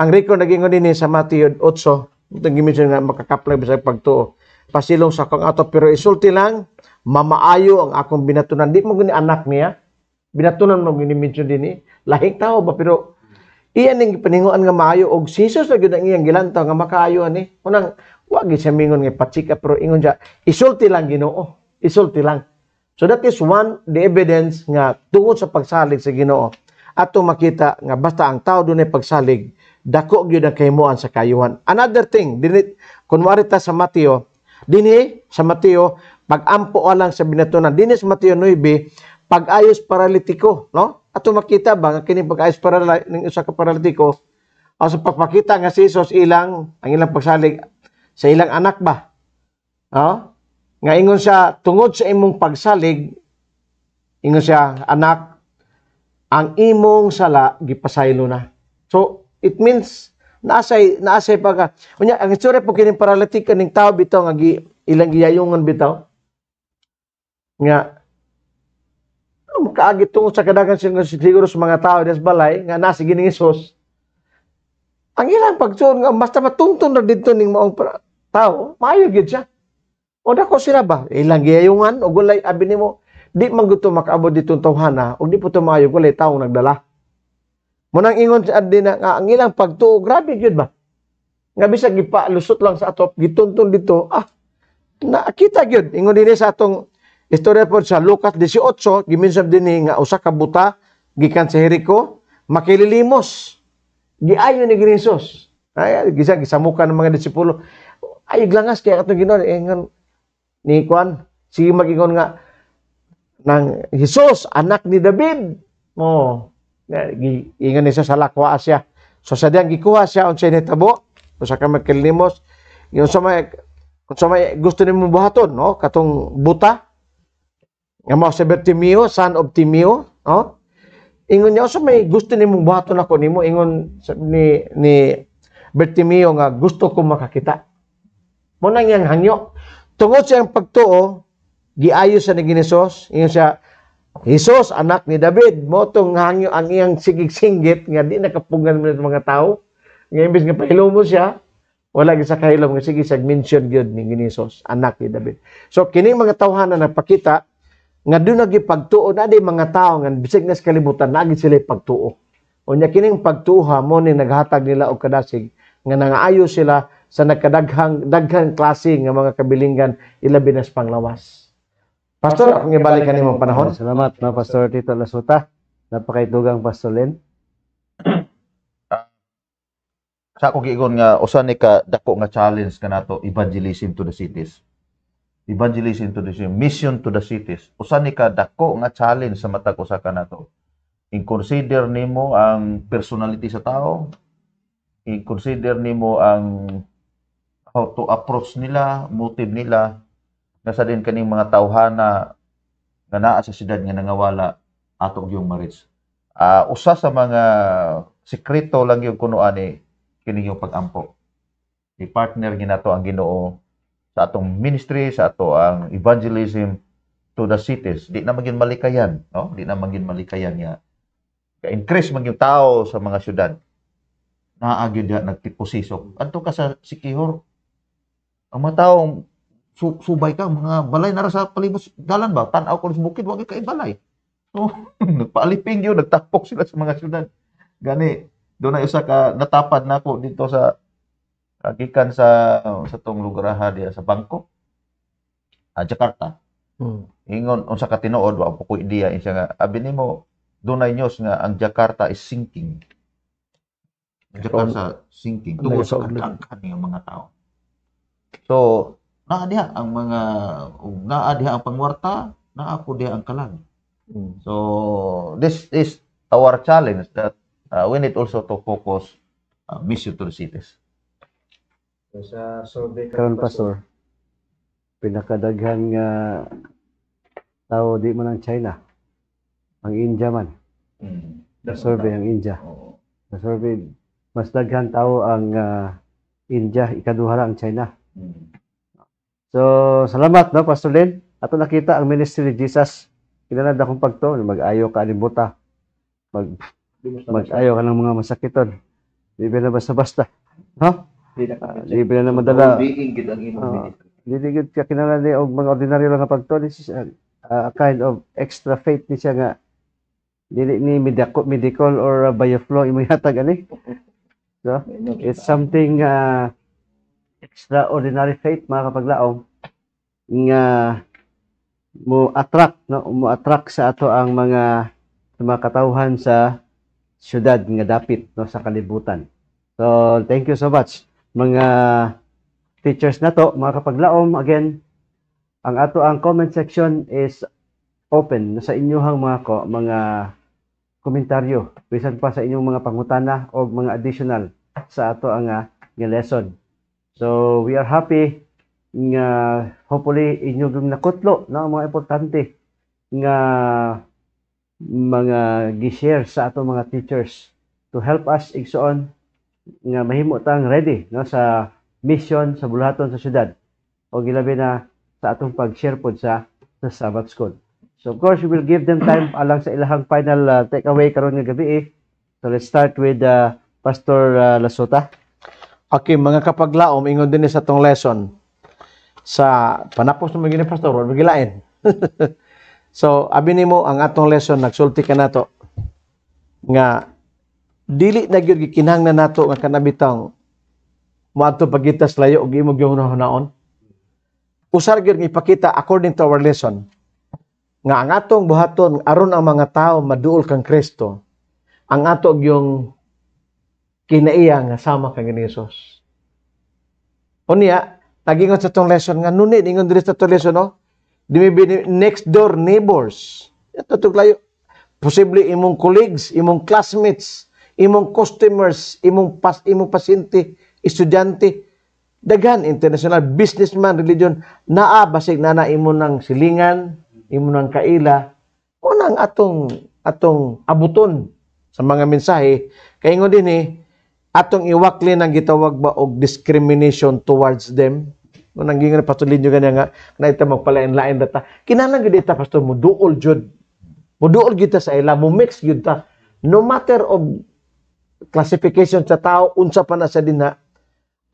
[SPEAKER 4] Ang record nagingon dinhi sa Matthew 8 Itong gimisyon nga makakaplay sa pagtuo pasilong sa kong ato pero isulti lang mamaayo ang akong binatunan di mo gani anak niya binatunan mo gini medyo dini lahing tao ba pero iyan ning paninguan nga maayo og sisos na gyud ang iyang gilantaw nga makaayo ani eh. unang wa gid siya mingon nga patsika pero ingon siya isulti lang Ginoo isulti lang so that is one the evidence nga tungod sa pagsalig sa Ginoo ato makita nga basta ang tao dunay pagsalig dako gyud ang kahimuan sa kayuhan another thing dinit kunwari ta sa Mateo Dini sa Mateo, pagampo alang sa binatunan. Dini sa Mateo 9, pag-ayos paralitiko, no? At makita ba nga kini pag-ayos para ning ka paralitiko? o sa pagpakita nga si Jesus ilang ang ilang pagsalig sa ilang anak ba? No? Nga ingon siya tungod sa imong pagsalig ingon siya anak ang imong sala gipasaylo na. So it means naasay naasay pa ka unya ang istorya po kining paralytic kaning tao bitaw nga gi, ilang giyayungon bitaw nga um, ah, kaagi tungo sa kadagan siguro sa mga tao des balay nga nasa gining Hesus ang ilang pagsuon nga basta matuntun na didto ning maong tao maayo gyud siya o dako sila ba ilang giyayungan o gulay abi nimo di man gusto makaabot ditong tawhana o di po tumayo gulay tao nagdala Munang ingon si adina nga ang ilang pagtuo grabe gyud ba. Nga bisag gipalusot lang sa atop gituntun dito ah nakita gyud ingon dinhi sa atong istorya po sa Lucas 18 giminsab dinhi nga usa ka buta gikan sa Jericho makililimos. Giayo ni Hesus. Ay gisa gisamukan ng mga disipulo. Ay glangas kay atong Ginoo ingon eh, ni Kwan si magingon nga ng Hesus anak ni David. Oh ingon ni sa salakwa siya so sa diyang gikuha siya unsay nitabo usa ka magkilimos yung sa may kun sa may gusto nimo buhaton no katong buta nga mao si Bertimio son of Timio no ingon niya so may gusto nimo buhaton ako nimo ingon ni ni Bertimio nga gusto ko makakita mo nang yang hangyo tungod sa pagtuo giayos sa ni Ginisos ingon siya Jesus, anak ni David, motong hangyo ang iyang sigig-singgit nga di nakapungan mo mga tao. Nga imbis nga pahilom mo siya, wala gyud sa kahilom nga sige sag mention gyud ni Ginisos, anak ni David. So kining mga na nagpakita nga do na gipagtuo na di mga tao nga bisag nas kalibutan na gyud sila pagtuo. Unya kining pagtuha mo ni naghatag nila og kadasig nga nangaayo sila sa nakadaghang daghang klase nga mga kabilingan ilabi nas panglawas.
[SPEAKER 1] Pastor, akong ibalik ka niyong panahon. Salamat na Pastor Tito Lasuta. Napakaitugang
[SPEAKER 2] pastolin. sa akong giingon nga, usa ni ka dako nga challenge ka nato, evangelism to the cities. Evangelism to the cities, mission to the cities. Usa ni ka dako nga challenge sa matag usa ka nato. Inconsider consider nimo ang personality sa tao, Inconsider consider nimo ang how to approach nila, motive nila, nasa din kaning mga tawhana na naa sa siyudad nga nangawala atong yung marriage. Uh, usa sa mga sekreto lang yung kuno ani kini yung pagampo. Ni partner ginato ang Ginoo sa atong ministry, sa ato ang evangelism to the cities. Di na maging malikayan, no? Di na maging malikayan nga ka-increase man yung tao sa mga syudad. Naaagyo diha nagtiposisok. Adto ka sa Sikihor. Ang mga taong su subay ka mga balay na sa palibot dalan ba tan-aw ko sa bukid wa kay balay so nagpaaliping yo nagtapok sila sa mga syudad gani do na isa ka natapad nako na dito sa kagikan sa sa tong lugar ha diya sa Bangkok ah, Jakarta hmm. ingon unsa ka tinuod wa ko idea siya nga abi nimo dunay news nga ang Jakarta is sinking Jakarta sinking tungod sa kadaghan ng mga tao so naa diha ang mga um, naa diha ang pangwarta, naa po diha ang kalag. Hmm. So this is our challenge that uh, we need also to focus uh, mission to the cities.
[SPEAKER 1] So sa survey karon pastor, pinakadaghan nga tao di man ang China, ang India man.
[SPEAKER 3] Mm. The survey ang India. Oh.
[SPEAKER 1] The survey mas daghan tao ang uh, India, ikaduha ang China. Hmm. So, salamat no, Pastor Len. Ato nakita ang ministry ni Jesus. Kinanad akong pagto, mag-ayo ka ni buta. Mag mag-ayo ka ng mga masakiton. Libre na basta-basta. No? Uh, libre na naman dala. Diinggit ang imong ah, ministry. ka kinala ni og mga ordinaryo lang pagto. This is a, a, kind of extra faith ni siya nga dili ni medical, medical or uh, bioflow imo yata ani. So, it's something uh, extraordinary faith mga kapaglaom nga mo attract no mo attract sa ato ang mga mga katawhan sa syudad nga dapit no sa kalibutan. So thank you so much mga teachers na to, mga kapaglaom again ang ato ang comment section is open sa inyohang mga ko, mga komentaryo bisan pa sa inyong mga pangutana o mga additional sa ato ang uh, lesson. So, we are happy nga hopefully inyo gum nakutlo na ang mga importante nga mga gi-share sa ato mga teachers to help us igsoon nga mahimo tang ready no sa mission sa bulaton sa syudad o gilabi na sa atong pag-share pod sa sa Sabbath School. So of course, we will give them time alang sa ilahang final uh, takeaway karon nga gabi. Eh. So let's start with uh, Pastor uh, Lasota. Okay, mga
[SPEAKER 4] kapaglaom, ingon din sa tong lesson sa panapos na magiging pastor, magilain. so, abi nimo ang atong lesson, nagsulti ka to, nga dili na gyud gikinahanglan nato nga kanabitang moadto pagitas layo og imong gihunahunahon. Usar gyud ipakita according to our lesson nga ang atong buhaton aron ang mga tao maduol kang Kristo. Ang ato yung kinaiya nga sama kang ni Jesus. Unya, nagingon sa tong lesson nga nunit ingon diri sa tong lesson no. Oh. Dimi next door neighbors. Ito tuglayo. Posible imong colleagues, imong classmates, imong customers, imong pas imong pasyente, estudyante, daghan international businessman religion naabasig basig na na imo nang silingan, imo nang kaila, unang atong atong abuton sa mga mensahe kay ingon eh, atong iwakli nang gitawag ba og discrimination towards them nanggingan nanggingon pastor Linjo gani nga na ita magpalain-lain data kinahanglan gid ita pastor mo duol jud mo duol gid sa ila mo mix gid ta no matter of classification sa tao unsa pa na sa na,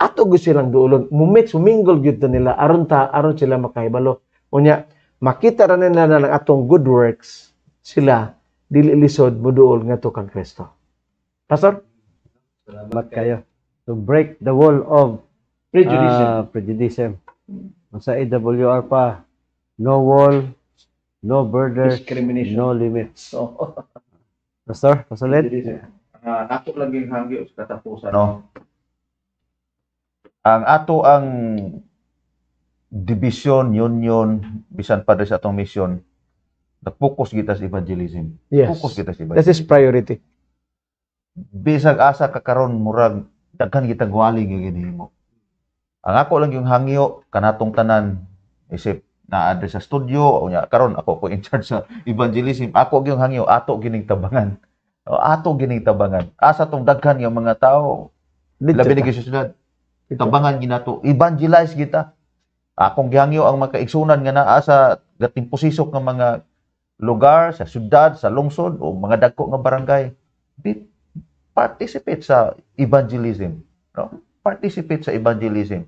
[SPEAKER 4] ato gud silang duolon mo mix mo mingle gid nila aron ta aron sila makahibalo unya makita ra nila na ng atong good works sila dili lisod mo duol nga to kang
[SPEAKER 1] Kristo pastor Salamat kayo. To break the wall of ah, prejudice. Uh, prejudice. Mm. Sa AWR pa, no wall, no border, no limits. So, Pastor, pasulit.
[SPEAKER 2] Uh, ah, ato lang yung hangyo sa katapusan. No? Ang ato ang division, union, bisan pa sa atong mission, na focus kita sa evangelism. Yes. Focus kita sa evangelism. That is priority bisag asa ka karon murag daghan kita gwali gigini nimo. Ang ako lang yung hangyo kanatong tanan isip na address sa studio unya karon ako ko in charge sa evangelism ako gyung hangyo ato gining tabangan o, ato gining tabangan asa tong daghan nga mga tao labi ni gisusdan tabangan ginato evangelize kita akong gihangyo ang makaigsunan nga naa sa gatimposisok nga mga lugar sa syudad sa lungsod o mga dagko nga barangay bit participate sa evangelism. No? Participate sa evangelism.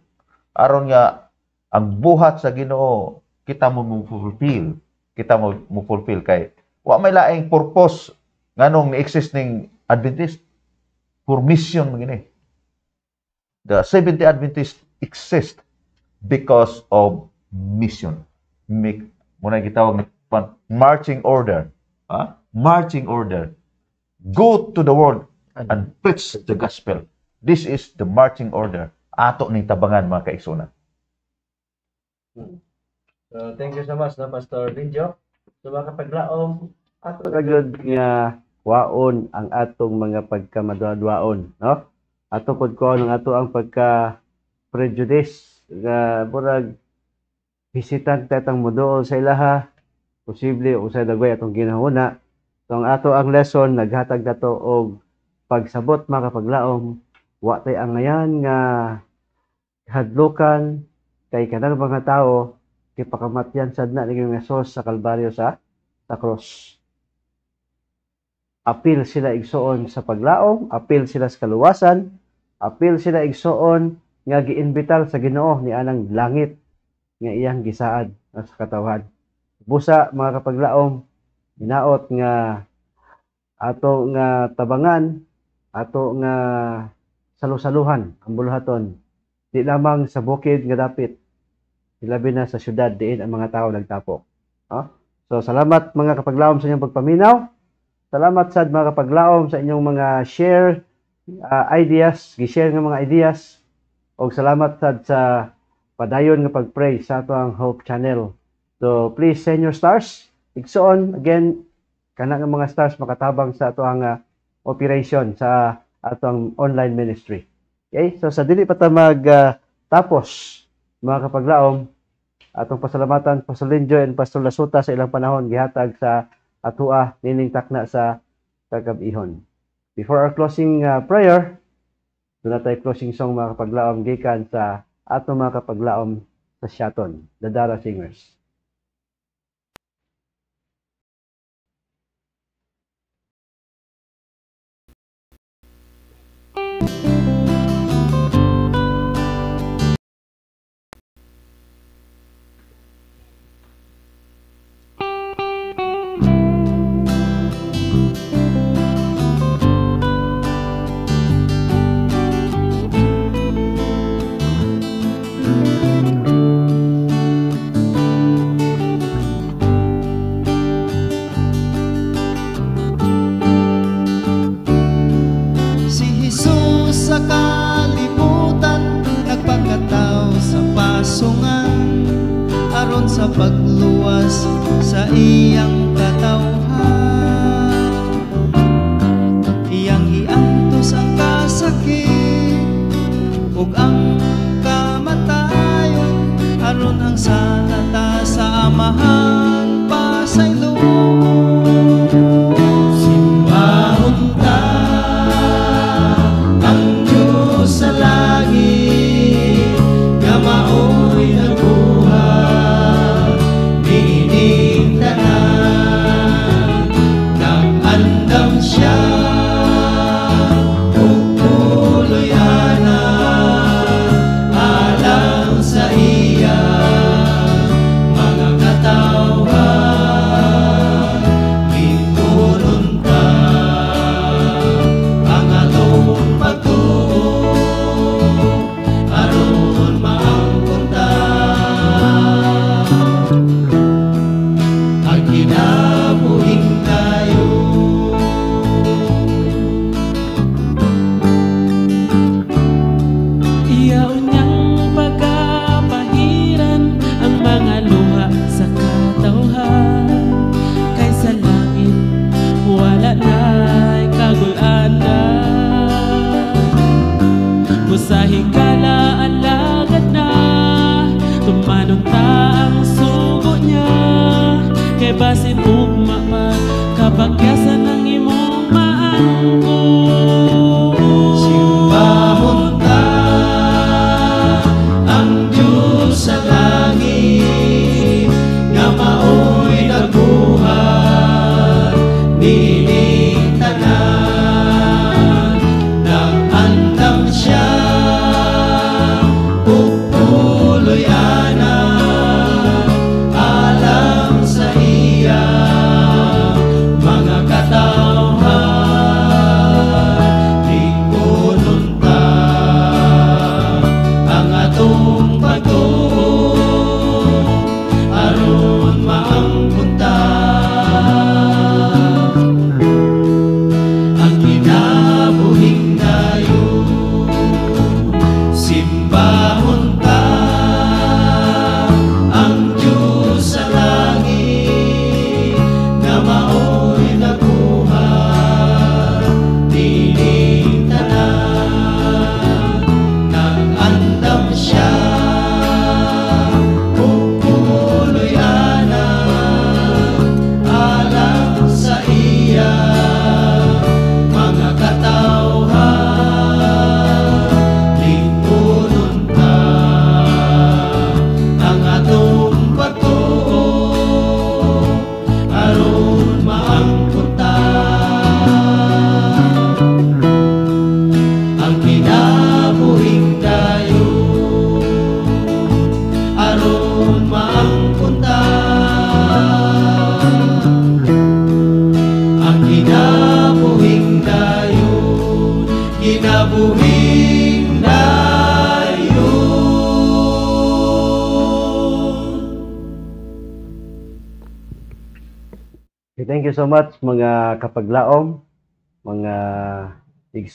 [SPEAKER 2] Aron nga, ang buhat sa ginoo, kita mo mo fulfill. Kita mo mo fulfill kay wa may laing purpose nganong ni-exist ning Adventist for mission gini. The Seventh-day Adventist exist because of mission. Make muna gitawag marching order. Huh? Ah, marching order. Go to the world ano? and preach the gospel. This is the marching order. Ato ni tabangan mga kaigsunan.
[SPEAKER 1] Hmm. So, thank you so much na Pastor Binjo. So mga kapaglaom, ato
[SPEAKER 2] kagad nga waon ang
[SPEAKER 1] atong mga pagkamadwaon. no? Ato pod ko ang ato ang pagka prejudice nga burag hesitant tatang mudool sa ilaha posible usay dagway atong ginahuna. So ang ato ang lesson naghatag nato og pagsabot makapaglaom, wa tay ang ngayan nga hadlokan kay kanang mga tao kay pakamatyan sad na ni Hesus sa Kalbaryo sa sa cross. Apil sila igsoon sa paglaom, apil sila sa kaluwasan, apil sila igsoon nga giinbitar sa Ginoo ni anang langit nga iyang gisaad sa katawhan. Busa mga kapaglaom, hinaot nga ato nga tabangan ato nga salusaluhan ang buluhaton di lamang sa bukid nga dapit labi na sa syudad diin ang mga tao nagtapok huh? so salamat mga kapaglaom sa inyong pagpaminaw salamat sad mga kapaglaom sa inyong mga share uh, ideas gi-share nga mga ideas og salamat sad sa padayon nga pagpray sa ato Hope Channel so please send your stars igsoon again kana nga mga stars makatabang sa ato uh, operation sa atong online ministry. Okay? So sa dili pa ta mag uh, tapos mga kapaglaom atong pasalamatan Pastor Linjo and Pastor Lasuta sa ilang panahon gihatag sa atua nining takna sa kagabihon. Before our closing uh, prayer, doon natin closing song mga kapaglaom gikan sa atong mga kapaglaom sa Shaton, the Dara Singers.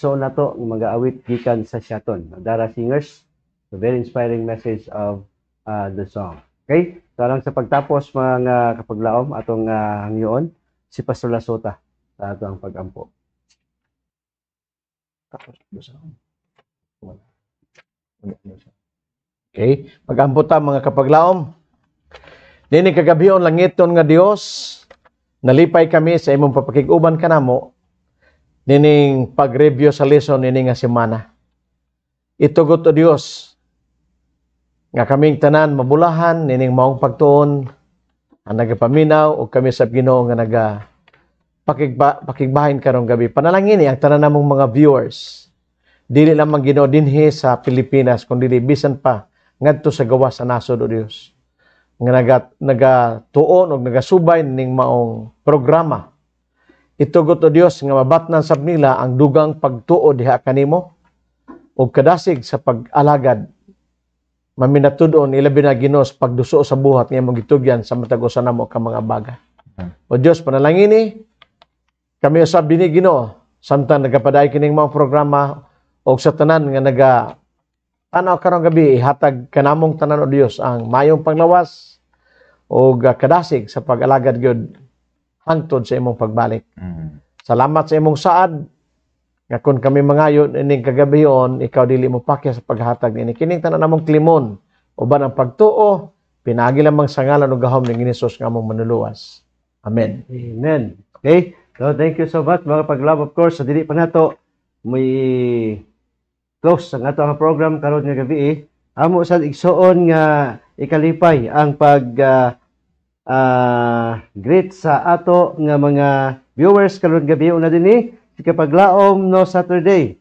[SPEAKER 1] na to ng mag-aawit gikan sa Shaton. Dara Singers, the very inspiring message of uh, the song. Okay? So lang sa pagtapos mga kapaglaom atong uh, hangyoon si Pastor Lasota sa ato ang pagampo.
[SPEAKER 4] Okay, pagampo ta mga kapaglaom. Dini kagabion langiton nga Dios, nalipay kami sa imong papakig-uban kanamo nining pag-review sa lesson nini nga semana. Itugot o Dios nga kaming tanan mabulahan nining maong pagtuon ang nagapaminaw o kami sa Ginoo nga naga pakigba, pakigbahin karong gabi. Panalangin ang tanan namong mga viewers. Dili lamang Ginoo dinhi sa Pilipinas kundi bisan pa ngadto sa gawas sa nasod o Dios nga naga, naga tuon o nagasubay ning maong programa Itugot o Dios nga mabatnan sab nila ang dugang pagtuo diha kanimo ug kadasig sa pag-alagad maminatud-on ilabi na ginos pagduso sa buhat nga imong gitugyan sa matag usa namo ka mga baga. O Dios panalangin ni kami usab dinhi Ginoo samtang nagapaday kining mga programa og sa tanan nga naga tanaw karong gabi hatag kanamong tanan o Dios ang mayong panglawas o kadasig sa pag-alagad gyud hangtod sa imong pagbalik. Mm. Salamat sa imong saad nga kun kami mangayon ining kagabion ikaw dili mo pakya sa paghatag ni kining tanan namong klimon o ba ang pagtuo pinagi lamang sangalan og gahom ni Hesus nga among
[SPEAKER 1] manuluwas. Amen. Amen. Okay? So thank you so much mga paglove of course sa so, dili pa nato may close ang ato ang program karon nga gabi. Eh. Amo sad igsoon nga ikalipay ang pag uh, uh, greet sa ato nga mga viewers karon gabi una dinhi si kapaglaom no Saturday.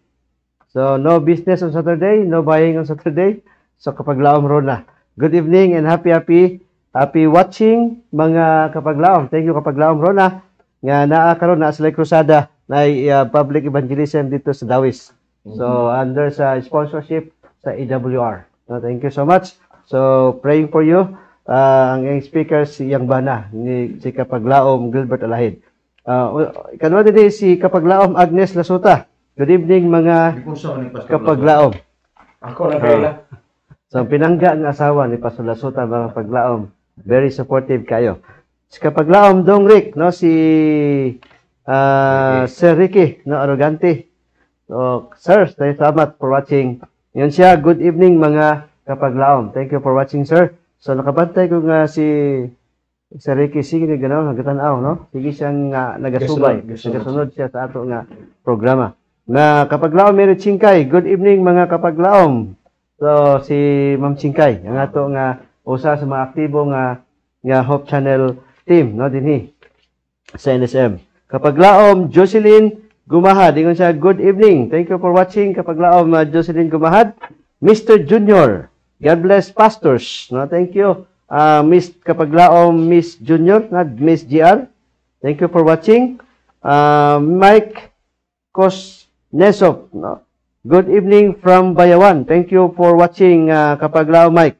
[SPEAKER 1] So no business on Saturday, no buying on Saturday. So kapaglaom ro na. Good evening and happy happy happy watching mga kapaglaom. Thank you kapaglaom ro na nga naa karon na sila krusada na uh, public evangelism dito sa Dawis. So mhm. under sa sponsorship sa AWR. So thank you so much. So praying for you uh, ang iyang speaker si Yang Bana ni si Kapaglaom Gilbert Alahid. Uh, ah, kanwa din si Kapaglaom Agnes Lasuta. Good evening mga
[SPEAKER 2] Kapaglaom. Ako na kaila. Ah.
[SPEAKER 1] So ang pinangga ng asawa ni Pastor Lasuta mga Kapaglaom, very supportive kayo. Si Kapaglaom Dong Rick, no si uh, okay. Sir Ricky no Arrogante. So, sir, salamat for watching. Yun siya. Good evening mga kapaglaom. Thank you for watching, sir. So nakabantay ko nga si sa Ricky sige ni ganaw nagatanaw no sige siyang uh, nagasubay nagasunod siya sa ato nga programa na Kapaglaom Mary Chingkay good evening mga kapaglaom so si Ma'am Chingkay ang ato nga usa sa mga aktibo nga nga Hope Channel team no dinhi sa NSM kapaglaom Jocelyn Gumahad ingon siya good evening thank you for watching kapaglaom uh, Jocelyn Gumahad Mr. Junior God bless pastors. No, thank you. Uh, Miss Kapaglao, Miss Junior, not Miss GR. Thank you for watching. Uh, Mike Kosnesov, no? Good evening from Bayawan. Thank you for watching uh, Kapaglao Mike.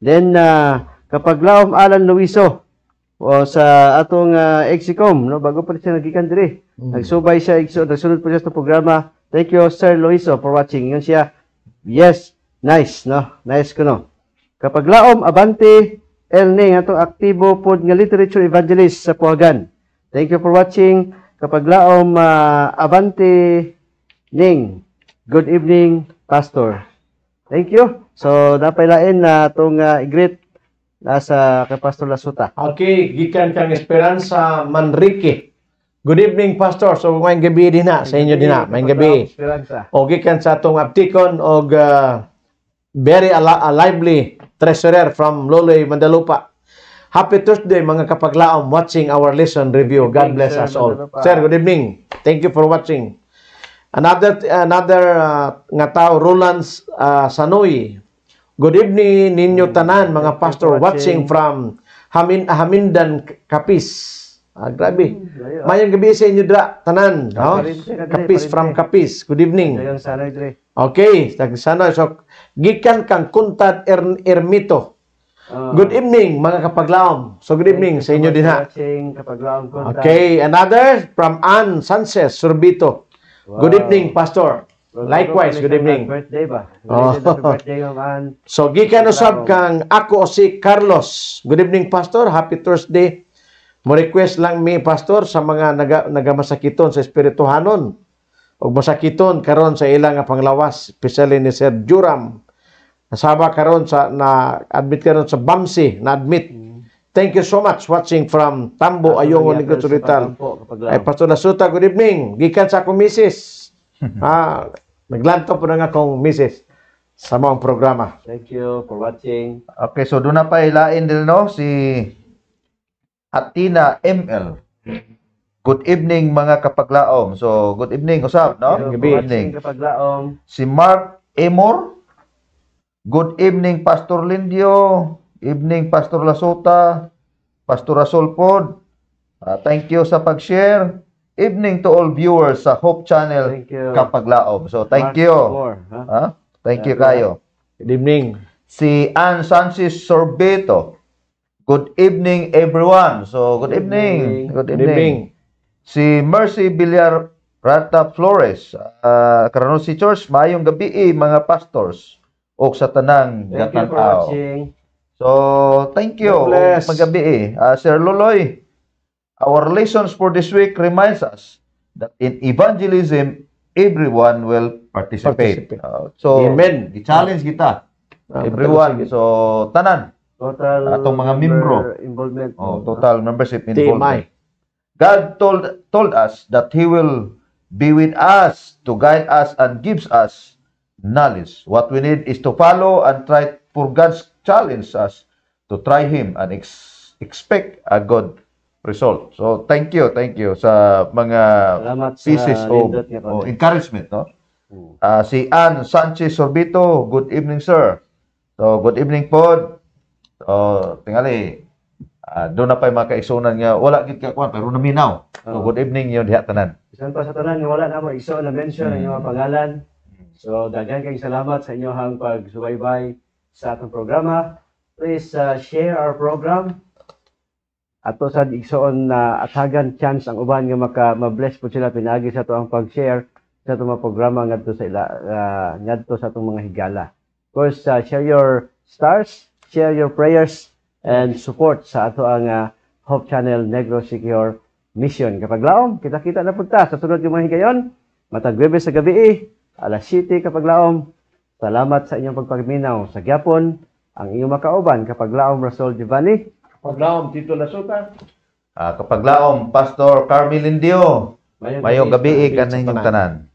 [SPEAKER 1] Then uh, Kapaglao Alan Luiso o sa atong uh, Exicom, no? Bago pa siya nagikan dire. Mm. Nagsubay siya, nagsunod pa siya sa programa. Thank you Sir Luiso for watching. Yun siya. Yes, Nice, no? Nice ko, no? Kapag laom, abante, elning, atong aktibo pod nga literature evangelist sa Puhagan. Thank you for watching. Kapag laom, uh, abante, ning. Good evening, Pastor. Thank you. So, napailain na itong uh, ah, i-greet nasa kay Pastor Lasuta.
[SPEAKER 4] Okay, gikan kang Esperanza Manrique. Good evening, Pastor. So, ngayong gabi din na, sa inyo din na, ngayong gabi. O, gikan sa itong aptikon o uh, ah, Very a, lively treasurer from Loloy, Mandalupa. Happy Thursday mga kapaglaom watching our lesson review. God bless sir, us all. Mandalupa. Sir, good evening. Thank you for watching. Another another uh, nga tao Roland uh, Sanoy. Good evening ninyo tanan mga pastor watching. watching from Hamin Hamindan Kapis. Ah, grabe.
[SPEAKER 3] Hmm, oh. Mayang
[SPEAKER 4] gabi sa inyo dra tanan, oh Kapis from Kapis. Good evening. Okay, sana sok gikan kang Kuntad er Ermito. Uh, good evening mga kapaglaom. So good evening sa inyo din ha. Okay, another from Ann Sanchez Sorbito.
[SPEAKER 1] Good evening,
[SPEAKER 4] Pastor. Likewise, good evening.
[SPEAKER 1] Birthday ba? Oh. birthday man.
[SPEAKER 4] So, gikan usab kang ako si Carlos. Good evening, Pastor. Happy Thursday. Mo request lang mi pastor sa mga naga, nagamasakiton sa espirituhanon og masakiton karon sa ilang panglawas, especially ni Sir Juram. Kasama ka ron sa, na-admit ka ron sa BAMSI, na-admit. Mm. Thank you so much watching from Tambo, Ayong, Oligod, Suritan. Ay, Pastor Nasuta, good evening. Gikan sa akong misis.
[SPEAKER 2] ah, naglanto po na nga kong misis sa mga programa.
[SPEAKER 1] Thank you for watching.
[SPEAKER 2] Okay, so doon na pa ilain din, no? Si Atina ML. Good evening mga kapaglaom. So, good evening usap, no? Good evening.
[SPEAKER 1] Kapaglaom.
[SPEAKER 2] Si Mark Amor. Good evening, Pastor Lindio. Evening, Pastor Lasota. Pastor Asolpod. Uh, ah, thank you sa pag-share. Evening to all viewers sa Hope Channel Kapaglaob. So, thank March you. More, huh? Huh? Thank yeah, you kayo. Good evening. Si Ann Sanchez Sorbeto. Good evening, everyone. So, good, good evening. evening. Good evening. evening. Si Mercy Villar Rata Flores. Uh, si Church, mayong gabi, eh, mga pastors o sa tanang gatan-aw. So, thank you. Paggabi eh. Uh, Sir Loloy, our lessons for this week reminds us that in evangelism, everyone will participate. participate. Uh, so, Amen. I-challenge ah. kita. Uh, everyone. So, tanan.
[SPEAKER 1] Total Atong mga membro. Involvement. Oh, total
[SPEAKER 2] membership involvement. TMI. God told told us that He will be with us to guide us and gives us knowledge. What we need is to follow and try for God's challenge us to try Him and ex- expect a good result. So, thank you, thank you sa mga Salamat pieces sa of, of encouragement. No? Uh, si Ann Sanchez Sorbito, good evening, sir. So, good evening po. So, tingali, uh, doon na pa yung mga kaisunan nga, wala gid ka kuan pero naminaw. So, good evening yun diha tanan.
[SPEAKER 1] Bisan pa sa tanan, wala na mo iso na mention ang hmm. mga pangalan. So, daghan kayong salamat sa inyo inyong pagsubaybay sa atong programa. Please uh, share our program. Ato sa igsoon na uh, atagan chance ang uban nga maka ma-bless po sila pinagi sa atong pag-share sa atong mga programa ngadto sa ila uh, ngadto sa atong mga higala. Of course, uh, share your stars, share your prayers and support sa ato ang uh, Hope Channel Negro Secure Mission. Kapag laom, kita-kita na punta sa sunod yung mga higayon. Matagwebe sa gabi eh alas 7 kapag laom. Salamat sa inyong pagpagminaw sa gyapon
[SPEAKER 2] ang iyong makauban kapag laom Rasol Giovanni. Kapag laom Tito Lasuta. Uh, ah, kapag laom Pastor Carmel Indio. Mayong gabi, gabi, gabi, gabi, gabi, gabi, gabi, gabi,